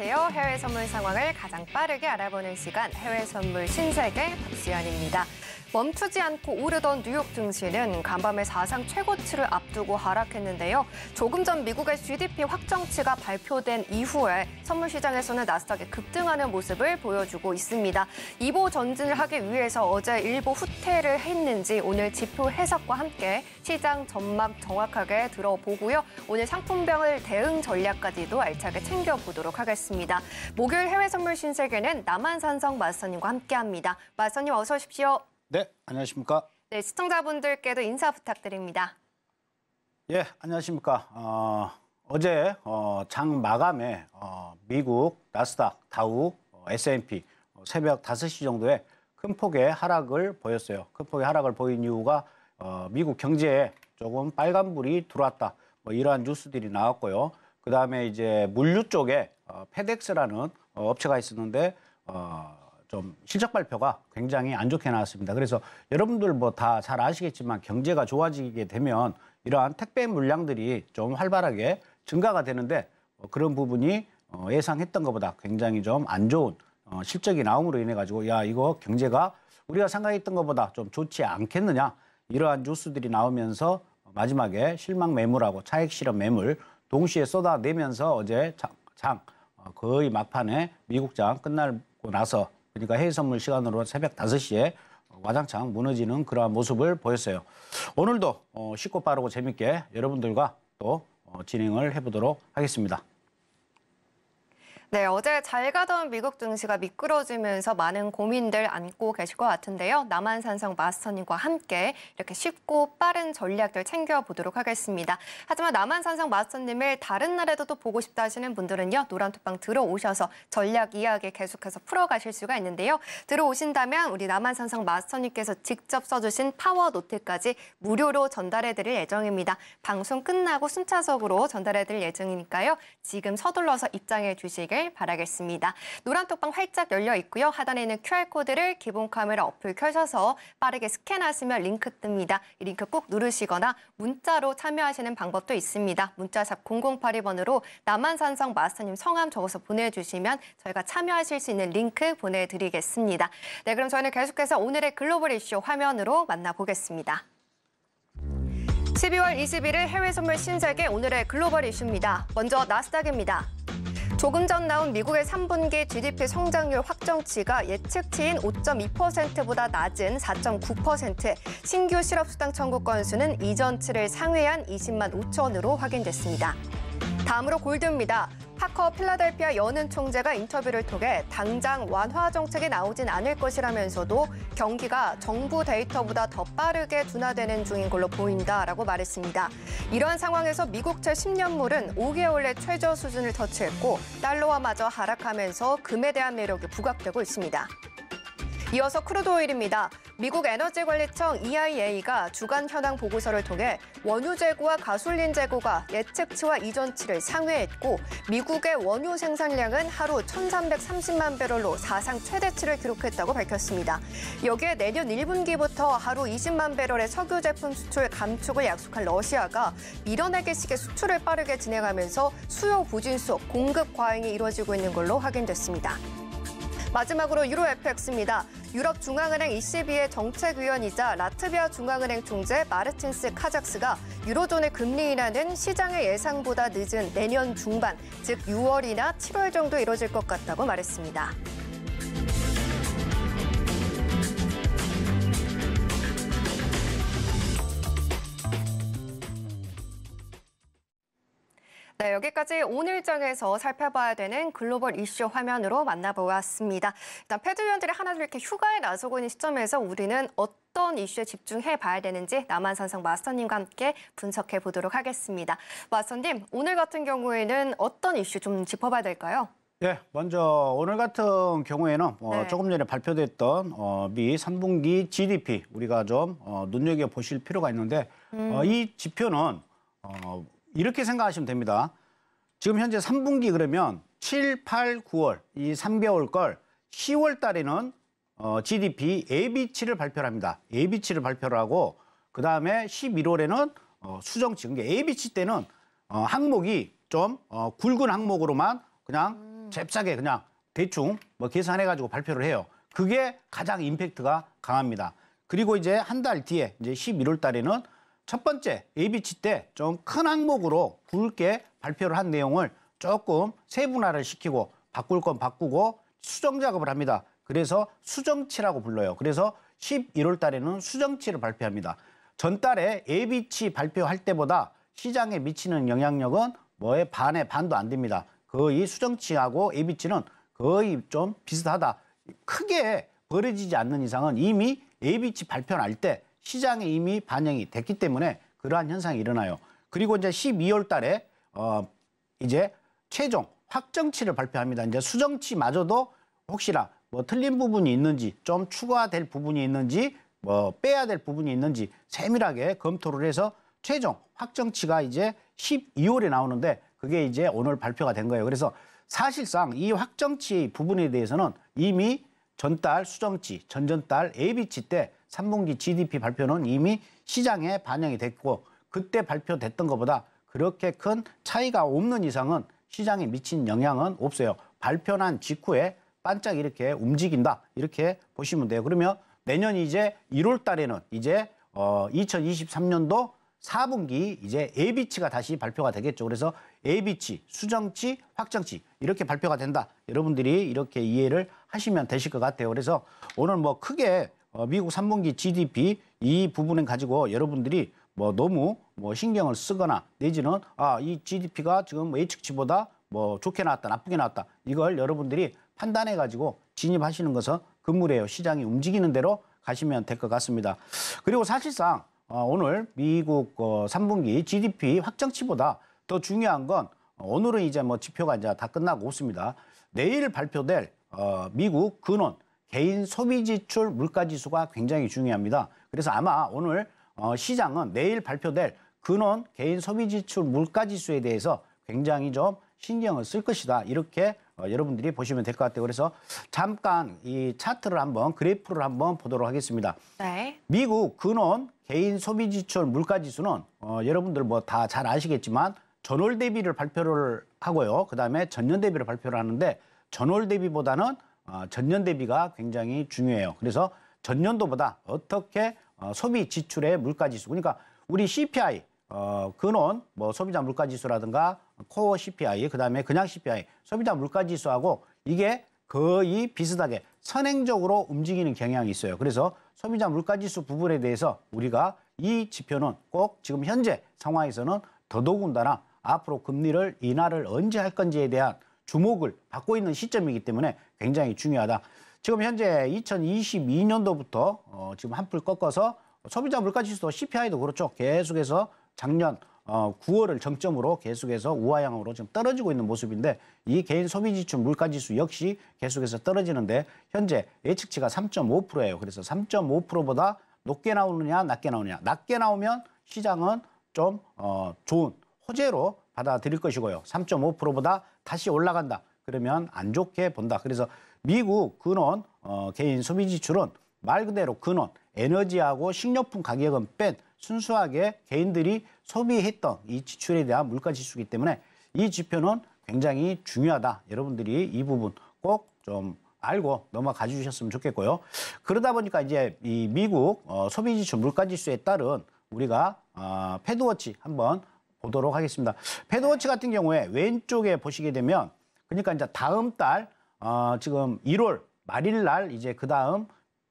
안녕하세요. 해외 선물 상황을 가장 빠르게 알아보는 시간 해외 선물 신세계 박지연입니다. 멈추지 않고 오르던 뉴욕 증시는 간밤에 사상 최고치를 앞두고 하락했는데요. 조금 전 미국의 GDP 확정치가 발표된 이후에 선물 시장에서는 나스닥이 급등하는 모습을 보여주고 있습니다. 2보 전진을 하기 위해서 어제 일부 후퇴를 했는지 오늘 지표 해석과 함께 시장 전망 정확하게 들어보고요. 오늘 상품병을 대응 전략까지도 알차게 챙겨보도록 하겠습니다. 목요일 해외 선물 신세계는 남한산성 마스터님과 함께합니다. 마스터님 어서 오십시오. 네, 안녕하십니까? 네, 시청자분들께도 인사 부탁드립니다. 예, 안녕하십니까? 어, 어제 어, 장 마감에 어, 미국 나스닥, 다우, 어, S&P 어, 새벽 5시 정도에 큰 폭의 하락을 보였어요. 큰 폭의 하락을 보인 이유가 어, 미국 경제에 조금 빨간불이 들어왔다. 뭐 이러한 뉴스들이 나왔고요. 그다음에 이제 물류 쪽에 어, 페덱스라는 어, 업체가 있었는데 어, 좀 실적 발표가 굉장히 안 좋게 나왔습니다. 그래서 여러분들 뭐 다 잘 아시겠지만 경제가 좋아지게 되면 이러한 택배 물량들이 좀 활발하게 증가가 되는데 어, 그런 부분이 어, 예상했던 것보다 굉장히 좀 안 좋은 어, 실적이 나옴으로 인해 가지고 야 이거 경제가 우리가 생각했던 것보다 좀 좋지 않겠느냐 이러한 뉴스들이 나오면서 마지막에 실망 매물하고 차익 실험 매물 동시에 쏟아내면서 어제 장, 장 거의 막판에 미국장 끝나고 나서 그러니까 해외선물 시간으로 새벽 5시에 와장창 무너지는 그러한 모습을 보였어요. 오늘도 어, 쉽고 빠르고 재밌게 여러분들과 또 어, 진행을 해보도록 하겠습니다. 네, 어제 잘 가던 미국 증시가 미끄러지면서 많은 고민들 안고 계실 것 같은데요. 남한산성 마스터님과 함께 이렇게 쉽고 빠른 전략들 챙겨보도록 하겠습니다. 하지만 남한산성 마스터님을 다른 날에도 또 보고 싶다 하시는 분들은요. 노란톡방 들어오셔서 전략 이야기 계속해서 풀어가실 수가 있는데요. 들어오신다면 우리 남한산성 마스터님께서 직접 써주신 파워 노트까지 무료로 전달해드릴 예정입니다. 방송 끝나고 순차적으로 전달해드릴 예정이니까요. 지금 서둘러서 입장해 주시길 주시길 네, 바라겠습니다. 노란 톡방 활짝 열려 있고요. 하단에 는 QR코드를 기본 카메라 어플 켜셔서 빠르게 스캔하시면 링크 뜹니다. 이 링크 꼭 누르시거나 문자로 참여하시는 방법도 있습니다. 문자샵 0082번으로 남한산성 마스터님 성함 적어서 보내주시면 저희가 참여하실 수 있는 링크 보내드리겠습니다. 네, 그럼 저희는 계속해서 오늘의 글로벌 이슈 화면으로 만나보겠습니다. 12월 21일 해외 선물 신세계 오늘의 글로벌 이슈입니다. 먼저 나스닥입니다. 조금 전 나온 미국의 3분기 GDP 성장률 확정치가 예측치인 5.2%보다 낮은 4.9%, 신규 실업수당 청구 건수는 이전치를 상회한 20만 5천으로 확인됐습니다. 다음으로 골드입니다. 파커 필라델피아 연은 총재가 인터뷰를 통해 당장 완화 정책이 나오진 않을 것이라면서도 경기가 정부 데이터보다 더 빠르게 둔화되는 중인 걸로 보인다라고 말했습니다. 이러한 상황에서 미국채 10년물은 5개월 내 최저 수준을 터치했고 달러화마저 하락하면서 금에 대한 매력이 부각되고 있습니다. 이어서 크루드 오일입니다. 미국 에너지관리청 EIA가 주간 현황 보고서를 통해 원유 재고와 가솔린 재고가 예측치와 이전치를 상회했고 미국의 원유 생산량은 하루 1,330만 배럴로 사상 최대치를 기록했다고 밝혔습니다. 여기에 내년 1분기부터 하루 20만 배럴의 석유 제품 수출 감축을 약속한 러시아가 밀어내기식의 수출을 빠르게 진행하면서 수요 부진속 공급 과잉이 이루어지고 있는 걸로 확인됐습니다. 마지막으로 유로 FX입니다. 유럽 중앙은행 ECB의 정책위원이자 라트비아 중앙은행 총재 마르틴스 카작스가 유로존의 금리 인하는 시장의 예상보다 늦은 내년 중반, 즉 6월이나 7월 정도 이뤄질 것 같다고 말했습니다. 네, 여기까지 오늘 일정에서 살펴봐야 되는 글로벌 이슈 화면으로 만나보았습니다. 일단 패드위원들이 하나둘 이렇게 휴가에 나서고 있는 시점에서 우리는 어떤 이슈에 집중해 봐야 되는지 남한산성 마스터님과 함께 분석해 보도록 하겠습니다. 마스터님, 오늘 같은 경우에는 어떤 이슈 좀 짚어봐야 될까요? 예, 먼저 오늘 같은 경우에는 어, 네. 조금 전에 발표됐던 어, 미 3분기 GDP 우리가 좀 어, 눈여겨 보실 필요가 있는데 어, 음. 어, 이 지표는 어, 이렇게 생각하시면 됩니다. 지금 현재 3분기 그러면 7, 8, 9월 이 3개월 걸 10월 달에는 어, GDP 예비치를 발표를 합니다. 예비치를 발표를 하고 그다음에 11월에는 어, 수정치. 그러니까 예비치 때는 어, 항목이 좀 어, 굵은 항목으로만 그냥 음. 잽싸게 그냥 대충 뭐 계산해 가지고 발표를 해요. 그게 가장 임팩트가 강합니다. 그리고 이제 한 달 뒤에 이제 11월 달에는 첫 번째 a 비치때 좀 큰 항목으로 굵게 발표를 한 내용을 조금 세분화를 시키고 바꿀 건 바꾸고 수정 작업을 합니다. 그래서 수정치라고 불러요. 그래서 11월 달에는 수정치를 발표합니다. 전달에 a 비치 발표할 때보다 시장에 미치는 영향력은 뭐에반에 반도 안 됩니다. 거의 수정치하고 a 비치는 거의 좀 비슷하다. 크게 버려지지 않는 이상은 이미 a 비치 발표할 때 시장에 이미 반영이 됐기 때문에 그러한 현상이 일어나요. 그리고 이제 12월 달에 어 이제 최종 확정치를 발표합니다. 이제 수정치마저도 혹시나 뭐 틀린 부분이 있는지 좀 추가될 부분이 있는지 뭐 빼야 될 부분이 있는지 세밀하게 검토를 해서 최종 확정치가 이제 12월에 나오는데 그게 이제 오늘 발표가 된 거예요. 그래서 사실상 이 확정치 부분에 대해서는 이미 전달 수정치, 전전달 AB치 때 3분기 GDP 발표는 이미 시장에 반영이 됐고 그때 발표됐던 것보다 그렇게 큰 차이가 없는 이상은 시장에 미친 영향은 없어요. 발표난 직후에 반짝 이렇게 움직인다. 이렇게 보시면 돼요. 그러면 내년 이제 1월 달에는 이제 어 2023년도 4분기 이제 AB치가 다시 발표가 되겠죠. 그래서 AB치, 수정치, 확정치 이렇게 발표가 된다. 여러분들이 이렇게 이해를 하시면 되실 것 같아요. 그래서 오늘 뭐 크게 어, 미국 3분기 GDP 이 부분을 가지고 여러분들이 뭐 너무 뭐 신경을 쓰거나 내지는 아, 이 GDP가 지금 뭐 예측치보다 뭐 좋게 나왔다, 나쁘게 나왔다. 이걸 여러분들이 판단해 가지고 진입하시는 것은 금물이에요. 시장이 움직이는 대로 가시면 될 것 같습니다. 그리고 사실상 어, 오늘 미국 3분기 어, GDP 확정치보다 더 중요한 건 오늘은 이제 뭐 지표가 이제 다 끝나고 없습니다. 내일 발표될 어, 미국 근원 개인 소비 지출 물가 지수가 굉장히 중요합니다. 그래서 아마 오늘 어, 시장은 내일 발표될 근원 개인 소비 지출 물가 지수에 대해서 굉장히 좀 신경을 쓸 것이다. 이렇게 어, 여러분들이 보시면 될 것 같아요. 그래서 잠깐 이 차트를 한번 그래프를 한번 보도록 하겠습니다. 네. 미국 근원 개인 소비 지출 물가 지수는 어, 여러분들 뭐 다 잘 아시겠지만 전월 대비를 발표를 하고요. 그다음에 전년 대비를 발표를 하는데 전월 대비보다는 어, 전년 대비가 굉장히 중요해요. 그래서 전년도보다 어떻게 어, 소비 지출의 물가 지수 그러니까 우리 CPI 어, 근원 뭐 소비자 물가 지수라든가 코어 CPI 그다음에 그냥 CPI 소비자 물가 지수하고 이게 거의 비슷하게 선행적으로 움직이는 경향이 있어요. 그래서 소비자 물가 지수 부분에 대해서 우리가 이 지표는 꼭 지금 현재 상황에서는 더더군다나 앞으로 금리를 인하를 언제 할 건지에 대한 주목을 받고 있는 시점이기 때문에 굉장히 중요하다. 지금 현재 2022년도부터 어, 지금 한풀 꺾어서 소비자 물가지수도 CPI도 그렇죠. 계속해서 작년 어, 9월을 정점으로 계속해서 우하향으로 지금 떨어지고 있는 모습인데 이 개인 소비지출 물가지수 역시 계속해서 떨어지는데 현재 예측치가 3.5%예요. 그래서 3.5%보다 높게 나오느냐 낮게 나오느냐 낮게 나오면 시장은 좀 어, 좋은 호재로 받아들일 것이고요. 3.5%보다 다시 올라간다. 그러면 안 좋게 본다. 그래서 미국 근원 어, 개인 소비 지출은 말 그대로 근원 에너지하고 식료품 가격은 뺀 순수하게 개인들이 소비했던 이 지출에 대한 물가 지수이기 때문에 이 지표는 굉장히 중요하다. 여러분들이 이 부분 꼭 좀 알고 넘어가 주셨으면 좋겠고요. 그러다 보니까 이제 이 미국 어, 소비 지출 물가 지수에 따른 우리가 어, 패드워치 한번 보도록 하겠습니다. 패드워치 같은 경우에 왼쪽에 보시게 되면 그러니까 이제 다음 달 어, 지금 1월 말일 날 이제 그 다음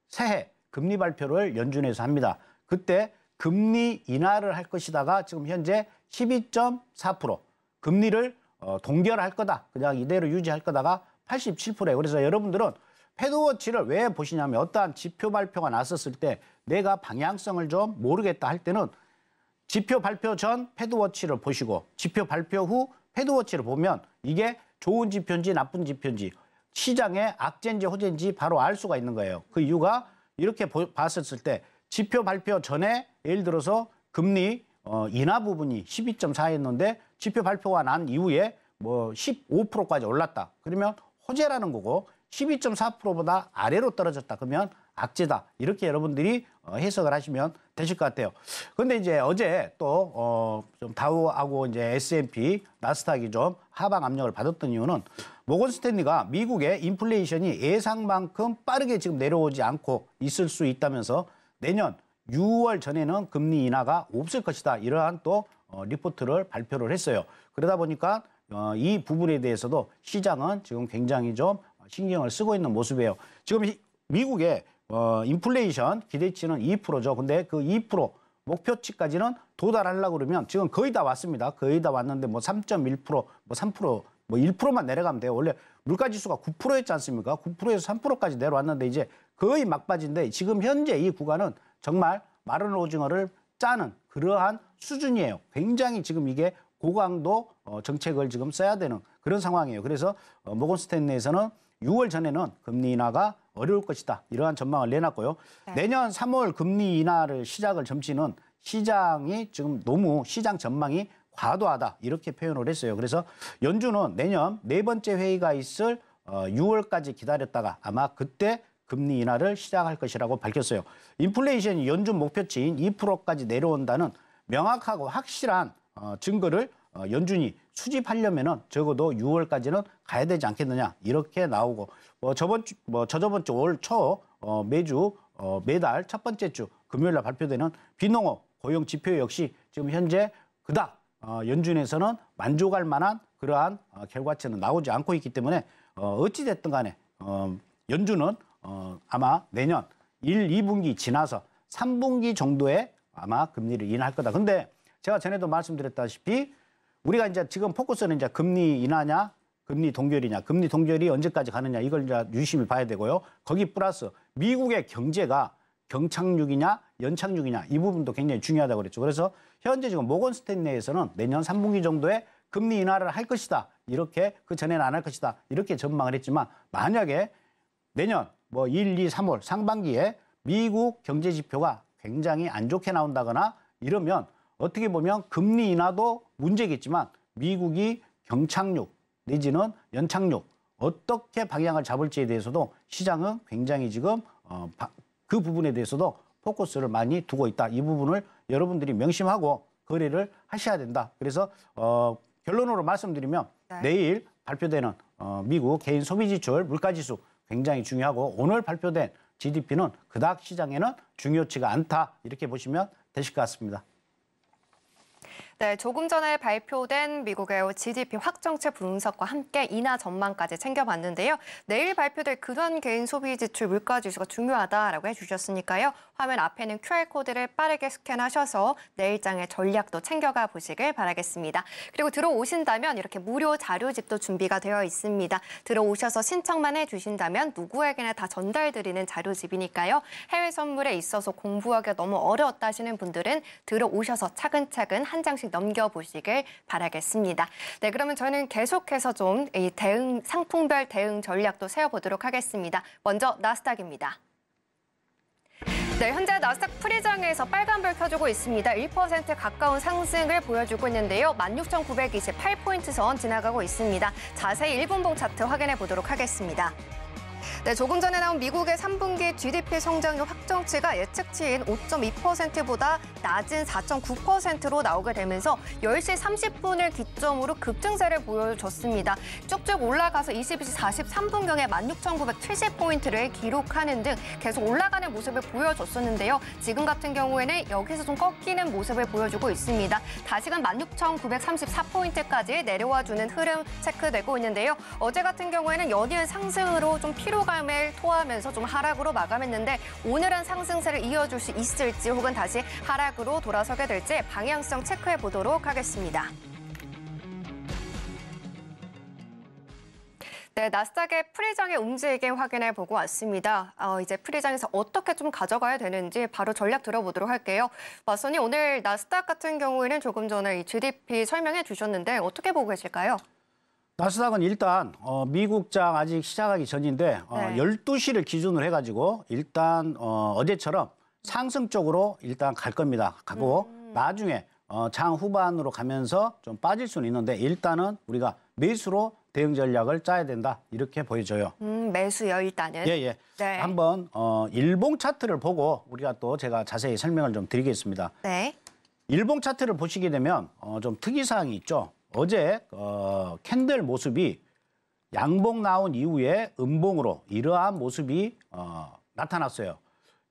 새해 금리 발표를 연준에서 합니다. 그때 금리 인하를 할 것이다가 지금 현재 12.4% 금리를 어, 동결할 거다. 그냥 이대로 유지할 거다가 8 7에 그래서 여러분들은 패드워치를 왜 보시냐면 어떠한 지표 발표가 났었을 때 내가 방향성을 좀 모르겠다 할 때는 지표 발표 전 패드워치를 보시고 지표 발표 후 패드워치를 보면 이게 좋은 지표인지 나쁜 지표인지 시장의 악재인지 호재인지 바로 알 수가 있는 거예요. 그 이유가 이렇게 보, 봤었을 때 지표 발표 전에 예를 들어서 금리 어, 인하 부분이 12.4였는데 지표 발표가 난 이후에 뭐 15%까지 올랐다. 그러면 호재라는 거고 12.4%보다 아래로 떨어졌다. 그러면 악재다. 이렇게 여러분들이 어, 해석을 하시면 되실 것 같아요. 근데 이제 어제 또, 어, 좀 다우하고 이제 S&P, 나스닥이 좀 하방 압력을 받았던 이유는 모건 스탠리가 미국의 인플레이션이 예상만큼 빠르게 지금 내려오지 않고 있을 수 있다면서 내년 6월 전에는 금리 인하가 없을 것이다. 이러한 또 어, 리포트를 발표를 했어요. 그러다 보니까 어, 이 부분에 대해서도 시장은 지금 굉장히 좀 신경을 쓰고 있는 모습이에요. 지금 미국의 어, 인플레이션 기대치는 2%죠. 근데 그 2% 목표치까지는 도달하려고 그러면 지금 거의 다 왔습니다. 거의 다 왔는데 뭐 3.1%, 뭐 3%, 뭐 1%만 내려가면 돼요. 원래 물가 지수가 9%였지 않습니까? 9%에서 3%까지 내려왔는데 이제 거의 막바지인데 지금 현재 이 구간은 정말 마른 오징어를 짜는 그러한 수준이에요. 굉장히 지금 이게 고강도 어, 정책을 지금 써야 되는 그런 상황이에요. 그래서 어, 모건스탠리에서는 6월 전에는 금리 인하가 어려울 것이다. 이러한 전망을 내놨고요. 네. 내년 3월 금리 인하를 시작을 점치는 시장이 지금 너무 시장 전망이 과도하다 이렇게 표현을 했어요. 그래서 연준은 내년 네 번째 회의가 있을 6월까지 어, 기다렸다가 아마 그때 금리 인하를 시작할 것이라고 밝혔어요. 인플레이션이 연준 목표치인 2%까지 내려온다는 명확하고 확실한 어, 증거를 어, 연준이 수집하려면은 적어도 6월까지는 가야 되지 않겠느냐 이렇게 나오고 뭐 저번 주, 뭐 저저번 주 올초 어, 매주 어, 매달 첫 번째 주 금요일 날 발표되는 비농업 고용 지표 역시 지금 현재 그닥 어, 연준에서는 만족할 만한 그러한 어, 결과치는 나오지 않고 있기 때문에 어, 어찌 됐든 간에 어, 연준은 어, 아마 내년 1, 2분기 지나서 3분기 정도에 아마 금리를 인할 거다. 근데 제가 전에도 말씀드렸다시피 우리가 이제 지금 포커스는 이제 금리 인하냐, 금리 동결이냐, 금리 동결이 언제까지 가느냐 이걸 이제 유심히 봐야 되고요. 거기 플러스 미국의 경제가 경착륙이냐, 연착륙이냐 이 부분도 굉장히 중요하다고 그랬죠. 그래서 현재 지금 모건 스탠리에서는 내년 3분기 정도에 금리 인하를 할 것이다. 이렇게 그 전에는 안 할 것이다. 이렇게 전망을 했지만 만약에 내년 뭐 1, 2, 3월 상반기에 미국 경제 지표가 굉장히 안 좋게 나온다거나 이러면 어떻게 보면 금리 인하도 문제겠지만 미국이 경착륙 내지는 연착륙 어떻게 방향을 잡을지에 대해서도 시장은 굉장히 지금 어, 그 부분에 대해서도 포커스를 많이 두고 있다. 이 부분을 여러분들이 명심하고 거래를 하셔야 된다. 그래서 어, 결론으로 말씀드리면 네. 내일 발표되는 어, 미국 개인 소비지출 물가지수 굉장히 중요하고 오늘 발표된 GDP는 그닥 시장에는 중요치가 않다. 이렇게 보시면 되실 것 같습니다. 네, 조금 전에 발표된 미국의 GDP 확정체 분석과 함께 인하 전망까지 챙겨봤는데요. 내일 발표될 근원 개인 소비 지출 물가 지수가 중요하다라고 해주셨으니까요. 화면 앞에는 QR코드를 빠르게 스캔하셔서 내일장의 전략도 챙겨가 보시길 바라겠습니다. 그리고 들어오신다면 이렇게 무료 자료집도 준비가 되어 있습니다. 들어오셔서 신청만 해주신다면 누구에게나 다 전달드리는 자료집이니까요. 해외 선물에 있어서 공부하기가 너무 어려웠다 하시는 분들은 들어오셔서 차근차근 한 장씩 끝까지 넘겨보시길 바라겠습니다. 네, 그러면 저는 계속해서 좀이 대응 상품별 대응 전략도 세워보도록 하겠습니다. 먼저 나스닥입니다. 네, 현재 나스닥 프리장에서 빨간불 켜주고 있습니다. 1% 가까운 상승을 보여주고 있는데요. 16,928포인트 선 지나가고 있습니다. 자세히 1분봉 차트 확인해 보도록 하겠습니다. 네, 조금 전에 나온 미국의 3분기 GDP 성장률 확정치가 예측치인 5.2%보다 낮은 4.9%로 나오게 되면서 10시 30분을 기점으로 급증세를 보여줬습니다. 쭉쭉 올라가서 22시 43분경에 16,970포인트를 기록하는 등 계속 올라가는 모습을 보여줬었는데요. 지금 같은 경우에는 여기서 좀 꺾이는 모습을 보여주고 있습니다. 다시금 16,934포인트까지 내려와주는 흐름 체크되고 있는데요. 어제 같은 경우에는 연이은 상승으로 좀 피로가 초반을 토하면서 좀 하락으로 마감했는데 오늘은 상승세를 이어줄 수 있을지 혹은 다시 하락으로 돌아서게 될지 방향성 체크해 보도록 하겠습니다. 네, 나스닥의 프리장의 움직임 확인해 보고 왔습니다. 어, 이제 프리장에서 어떻게 좀 가져가야 되는지 바로 전략 들어보도록 할게요. 마선이 오늘 나스닥 같은 경우에는 조금 전에 이 GDP 설명해 주셨는데 어떻게 보고 계실까요? 나스닥은 일단 어, 미국장 아직 시작하기 전인데 어, 네. 12시를 기준으로 해가지고 일단 어, 어제처럼 상승 쪽으로 일단 갈 겁니다. 가고 음. 나중에 어, 장 후반으로 가면서 좀 빠질 수는 있는데 일단은 우리가 매수로 대응 전략을 짜야 된다 이렇게 보여져요. 음, 매수요 일단은. 예예. 예. 네. 한번 어, 일봉 차트를 보고 우리가 또 제가 자세히 설명을 좀 드리겠습니다. 네. 일봉 차트를 보시게 되면 어, 좀 특이사항이 있죠. 어제 어, 캔들 모습이 양봉 나온 이후에 음봉으로 이러한 모습이 어, 나타났어요.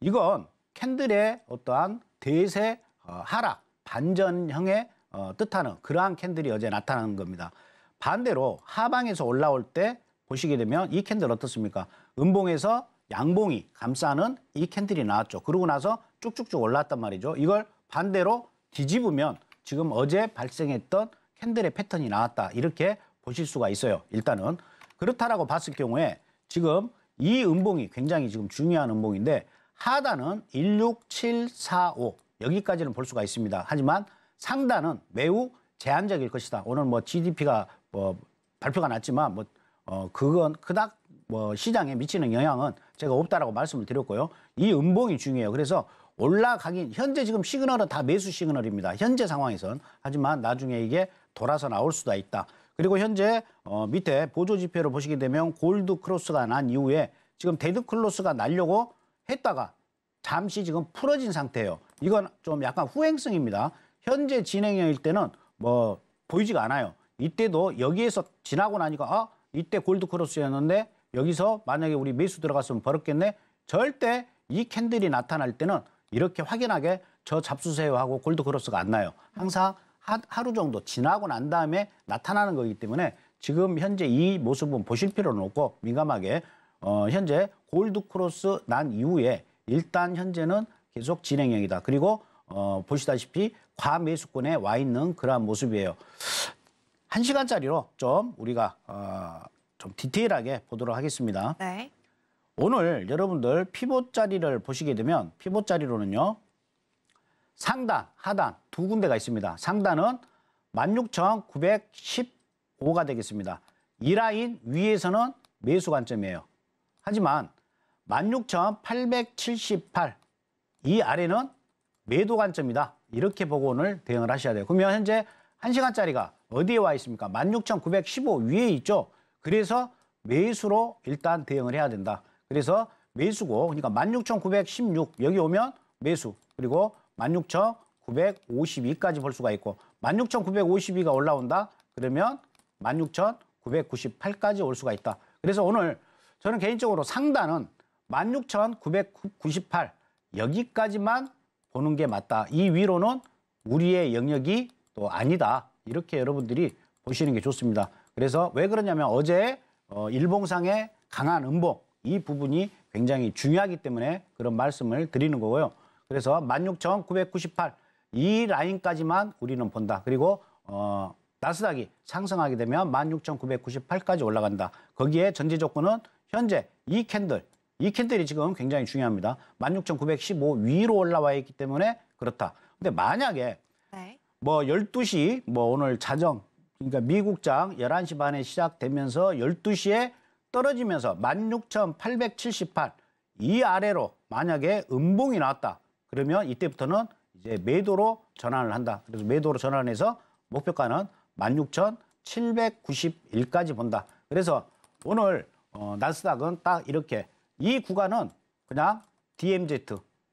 이건 캔들의 어떠한 대세 어, 하락 반전형의 어, 뜻하는 그러한 캔들이 어제 나타나는 겁니다. 반대로 하방에서 올라올 때 보시게 되면 이 캔들 어떻습니까? 음봉에서 양봉이 감싸는 이 캔들이 나왔죠. 그러고 나서 쭉쭉쭉 올랐단 말이죠. 이걸 반대로 뒤집으면 지금 어제 발생했던 캔들의 패턴이 나왔다 이렇게 보실 수가 있어요. 일단은 그렇다라고 봤을 경우에 지금 이 음봉이 굉장히 지금 중요한 음봉인데 하단은 16745 여기까지는 볼 수가 있습니다. 하지만 상단은 매우 제한적일 것이다. 오늘 뭐 GDP가 뭐 발표가 났지만 뭐어 그건 그닥 뭐 시장에 미치는 영향은 제가 없다라고 말씀을 드렸고요. 이 음봉이 중요해요. 그래서 올라가긴 현재 지금 시그널은 다 매수 시그널입니다. 현재 상황에선 하지만 나중에 이게 돌아서 나올 수가 있다. 그리고 현재 어, 밑에 보조 지표를 보시게 되면 골드 크로스가 난 이후에 지금 데드 크로스가 날려고 했다가 잠시 지금 풀어진 상태예요. 이건 좀 약간 후행성입니다. 현재 진행형일 때는 뭐 보이지가 않아요. 이때도 여기에서 지나고 나니까 아 이때 골드 크로스였는데 여기서 만약에 우리 매수 들어갔으면 벌었겠네. 절대 이 캔들이 나타날 때는 이렇게 확연하게 저 잡수세요 하고 골드 크로스가 안 나요. 항상 하, 루 정도 지나고 난 다음에 나타나는 거기 때문에 지금 현재 이 모습은 보실 필요는 없고 민감하게 어, 현재 골드 크로스 난 이후에 일단 현재는 계속 진행형이다. 그리고 어, 보시다시피 과매수권에 와 있는 그러한 모습이에요. 한 시간짜리로 좀 우리가 어, 좀 디테일하게 보도록 하겠습니다. 네. 오늘 여러분들 피봇자리를 보시게 되면 피봇자리로는요. 상단, 하단 두 군데가 있습니다. 상단은 16,915가 되겠습니다. 이 라인 위에서는 매수 관점이에요. 하지만 16,878 이 아래는 매도 관점이다. 이렇게 보고 오늘 대응을 하셔야 돼요. 그러면 현재 1시간짜리가 어디에 와 있습니까? 16,915 위에 있죠. 그래서 매수로 일단 대응을 해야 된다. 그래서 매수고 그러니까 16,916 여기 오면 매수 그리고 16,952까지 볼 수가 있고 16,952가 올라온다. 그러면 16,998까지 올 수가 있다. 그래서 오늘 저는 개인적으로 상단은 16,998 여기까지만 보는 게 맞다. 이 위로는 우리의 영역이 또 아니다. 이렇게 여러분들이 보시는 게 좋습니다. 그래서 왜 그러냐면 어제 어, 일봉상의 강한 음봉 이 부분이 굉장히 중요하기 때문에 그런 말씀을 드리는 거고요. 그래서 16,998 이 라인까지만 우리는 본다. 그리고 어, 나스닥이 상승하게 되면 16,998까지 올라간다. 거기에 전제 조건은 현재 이 캔들, 이 캔들이 지금 굉장히 중요합니다. 16,915 위로 올라와 있기 때문에 그렇다. 근데 만약에 네. 뭐 12시 뭐 오늘 자정 그러니까 미국장 11시 반에 시작되면서 12시에 떨어지면서 16,878 이 아래로 만약에 음봉이 나왔다. 그러면 이때부터는 이제 매도로 전환을 한다. 그래서 매도로 전환해서 목표가는 16,791까지 본다. 그래서 오늘 어, 나스닥은 딱 이렇게 이 구간은 그냥 DMZ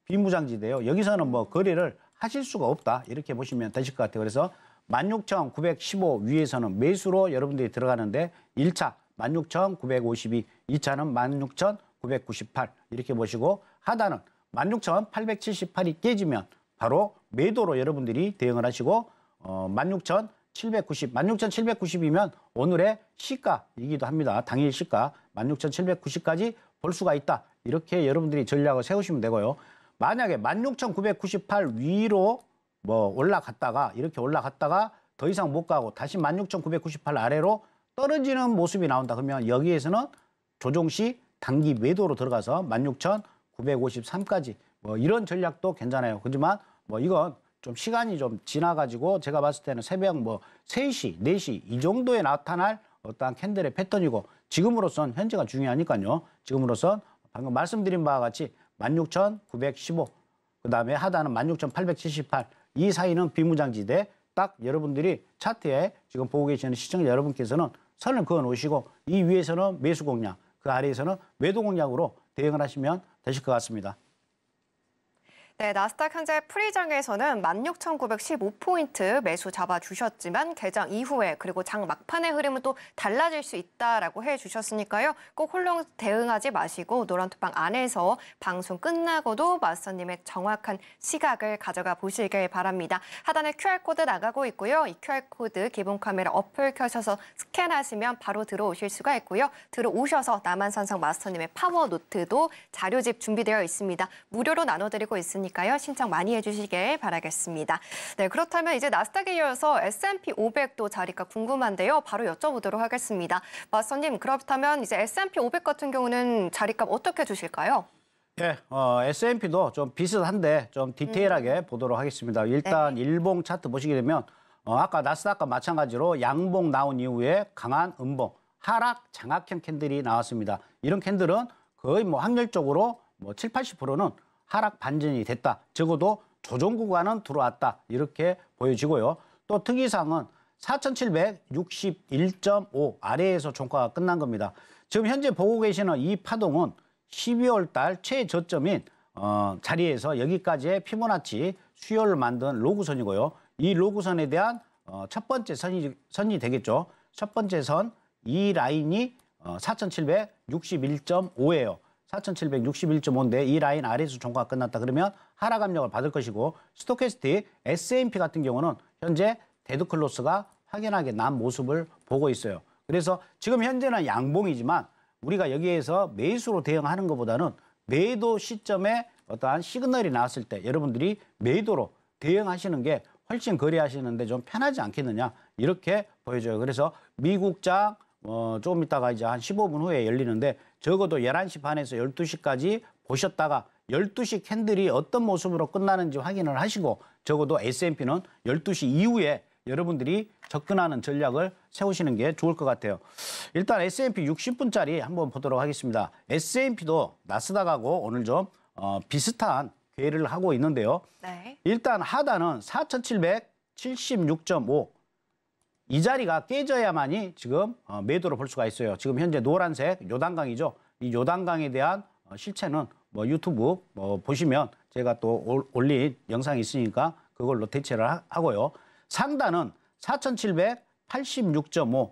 비무장지대요. 여기서는 뭐 거래를 하실 수가 없다. 이렇게 보시면 되실 것 같아요. 그래서 16,915 위에서는 매수로 여러분들이 들어가는데 1차 16,952, 2차는 16,998 이렇게 보시고 하단은 16,878이 깨지면 바로 매도로 여러분들이 대응을 하시고 어, 16,000 790, 16,790이면 오늘의 시가이기도 합니다. 당일 시가 16,790까지 볼 수가 있다. 이렇게 여러분들이 전략을 세우시면 되고요. 만약에 16,998 위로 뭐 올라갔다가 이렇게 올라갔다가 더 이상 못 가고 다시 16,998 아래로 떨어지는 모습이 나온다 그러면 여기에서는 조종시 단기 매도로 들어가서 16,000 953까지 뭐 이런 전략도 괜찮아요. 하지만 뭐 이건 좀 시간이 좀 지나가지고 제가 봤을 때는 새벽 뭐 3시, 4시 이 정도에 나타날 어떠한 캔들의 패턴이고 지금으로선 현재가 중요하니까요. 지금으로선 방금 말씀드린 바와 같이 16,915, 그 다음에 하단은 16,878, 이 사이는 비무장지대 딱 여러분들이 차트에 지금 보고 계시는 시청자 여러분께서는 선을 그어 놓으시고 이 위에서는 매수 공략, 그 아래에서는 매도 공약으로 대응을 하시면 되실 것 같습니다. 네, 나스닥 현재 프리장에서는 16,915포인트 매수 잡아주셨지만 개장 이후에 그리고 장 막판의 흐름은 또 달라질 수 있다라고 해주셨으니까요. 꼭 홀랑 대응하지 마시고 노란토방 안에서 방송 끝나고도 마스터님의 정확한 시각을 가져가 보시길 바랍니다. 하단에 QR코드 나가고 있고요. 이 QR코드 기본 카메라 어플 켜셔서 스캔하시면 바로 들어오실 수가 있고요. 들어오셔서 남한산성 마스터님의 파워노트도 자료집 준비되어 있습니다. 무료로 나눠드리고 있습니다 거니까요. 신청 많이 해주시길 바라겠습니다. 네, 그렇다면 이제 나스닥에 이어서 S&P 500도 자리가 궁금한데요. 바로 여쭤보도록 하겠습니다. 마선님, 그렇다면 이제 S&P 500 같은 경우는 자리값 어떻게 주실까요? 예, 어, S&P도 좀 비슷한데 좀 디테일하게 음. 보도록 하겠습니다. 일단 네. 일봉 차트 보시게 되면 어, 아까 나스닥과 마찬가지로 양봉 나온 이후에 강한 음봉, 하락 장악형 캔들이 나왔습니다. 이런 캔들은 거의 뭐 확률적으로 뭐 7, 80%는 하락 반전이 됐다. 적어도 조정 구간은 들어왔다. 이렇게 보여지고요. 또 특이사항은 4,761.5 아래에서 종가가 끝난 겁니다. 지금 현재 보고 계시는 이 파동은 12월 달 최저점인 어, 자리에서 여기까지의 피보나치 수열을 만든 로그선이고요. 이 로그선에 대한 어, 첫 번째 선이, 선이 되겠죠. 첫 번째 선, 이 라인이 어, 4,761.5예요. 4,761.5인데 이 라인 아래에서 종가가 끝났다 그러면 하락 압력을 받을 것이고 스토캐스틱 S&P 같은 경우는 현재 데드클로스가 확연하게 난 모습을 보고 있어요. 그래서 지금 현재는 양봉이지만 우리가 여기에서 매수로 대응하는 것보다는 매도 시점에 어떠한 시그널이 나왔을 때 여러분들이 매도로 대응하시는 게 훨씬 거래하시는데 좀 편하지 않겠느냐 이렇게 보여줘요. 그래서 미국장 어, 조금 있다가 이제 한 15분 후에 열리는데 적어도 11시 반에서 12시까지 보셨다가 12시 캔들이 어떤 모습으로 끝나는지 확인을 하시고 적어도 S&P는 12시 이후에 여러분들이 접근하는 전략을 세우시는 게 좋을 것 같아요. 일단 S&P 60분짜리 한번 보도록 하겠습니다. S&P도 나스닥하고 오늘 좀 어, 비슷한 괴를 하고 있는데요. 네. 일단 하단은 4,776.5이 자리가 깨져야만이 지금 어, 매도로 볼 수가 있어요. 지금 현재 노란색 요단강이죠. 이 요단강에 대한 어, 실체는 뭐 유튜브 뭐 보시면 제가 또 올린 영상이 있으니까 그걸로 대체를 하고요. 상단은 4,786.5,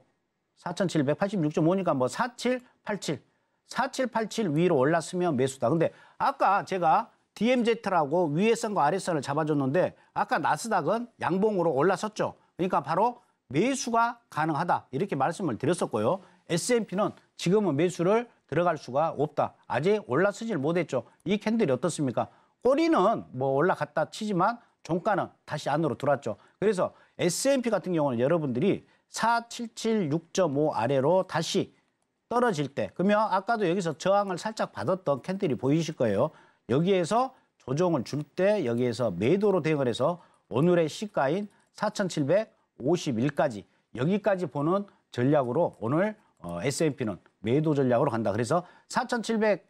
4,786.5니까 뭐 4787, 4787 위로 올랐으면 매수다. 근데 아까 제가 DMZ라고 위에 선과 아래 선을 잡아줬는데 아까 나스닥은 양봉으로 올라섰죠. 그러니까 바로 매수가 가능하다 이렇게 말씀을 드렸었고요. S&P는 지금은 매수를 들어갈 수가 없다. 아직 올라서질 못했죠. 이 캔들이 어떻습니까? 꼬리는 뭐 올라갔다 치지만 종가는 다시 안으로 들어왔죠. 그래서 S&P 같은 경우는 여러분들이 4776.5 아래로 다시 떨어질 때 그러면 아까도 여기서 저항을 살짝 받았던 캔들이 보이실 거예요. 여기에서 조정을 줄 때 여기에서 매도로 대응을 해서 오늘의 시가인 4700 51까지 여기까지 보는 전략으로 오늘 어, S&P는 매도 전략으로 간다. 그래서 4,700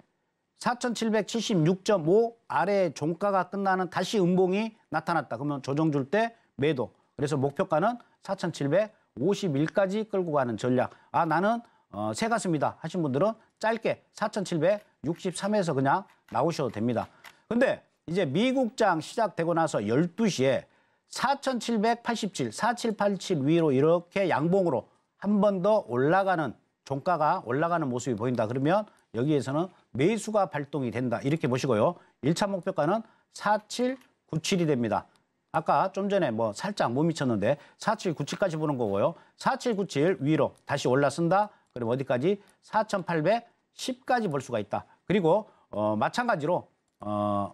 4,776.5 아래 종가가 끝나는 다시 음봉이 나타났다. 그러면 조정 줄 때 매도. 그래서 목표가는 4,751까지 끌고 가는 전략. 아 나는 어, 새 갔습니다 하신 분들은 짧게 4,763에서 그냥 나오셔도 됩니다. 근데 이제 미국장 시작되고 나서 12시에 4,787, 4,787 위로 이렇게 양봉으로 한 번 더 올라가는 종가가 올라가는 모습이 보인다. 그러면 여기에서는 매수가 발동이 된다. 이렇게 보시고요. 1차 목표가는 4,797이 됩니다. 아까 좀 전에 뭐 살짝 못 미쳤는데 4,797까지 보는 거고요. 4,797 위로 다시 올라선다. 그럼 어디까지? 4,810까지 볼 수가 있다. 그리고 어, 마찬가지로 어,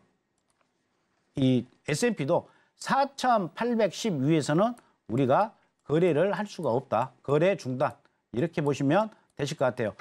이 S&P도 4,810위에서는 우리가 거래를 할 수가 없다. 거래 중단. 이렇게 보시면 되실 것 같아요.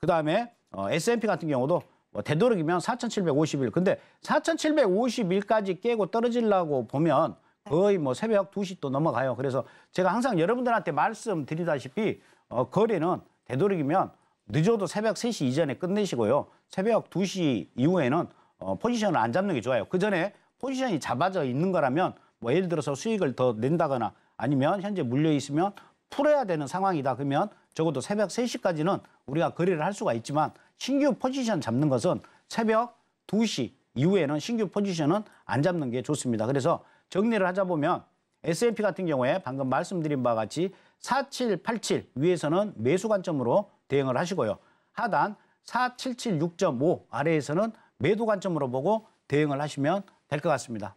그 다음에 어, S&P 같은 경우도 뭐 되도록이면 4,751. 근데 4,751까지 깨고 떨어질라고 보면 거의 뭐 새벽 2시 또 넘어가요. 그래서 제가 항상 여러분들한테 말씀드리다시피 어, 거래는 되도록이면 늦어도 새벽 3시 이전에 끝내시고요. 새벽 2시 이후에는 어, 포지션을 안 잡는 게 좋아요. 그 전에 포지션이 잡아져 있는 거라면 뭐 예를 들어서 수익을 더 낸다거나 아니면 현재 물려 있으면 풀어야 되는 상황이다 그러면 적어도 새벽 3시까지는 우리가 거래를 할 수가 있지만 신규 포지션 잡는 것은 새벽 2시 이후에는 신규 포지션은 안 잡는 게 좋습니다. 그래서 정리를 하자 보면 S&P 같은 경우에 방금 말씀드린 바와 같이 4787 위에서는 매수 관점으로 대응을 하시고요. 하단 4776.5 아래에서는 매도 관점으로 보고 대응을 하시면 될것 같습니다.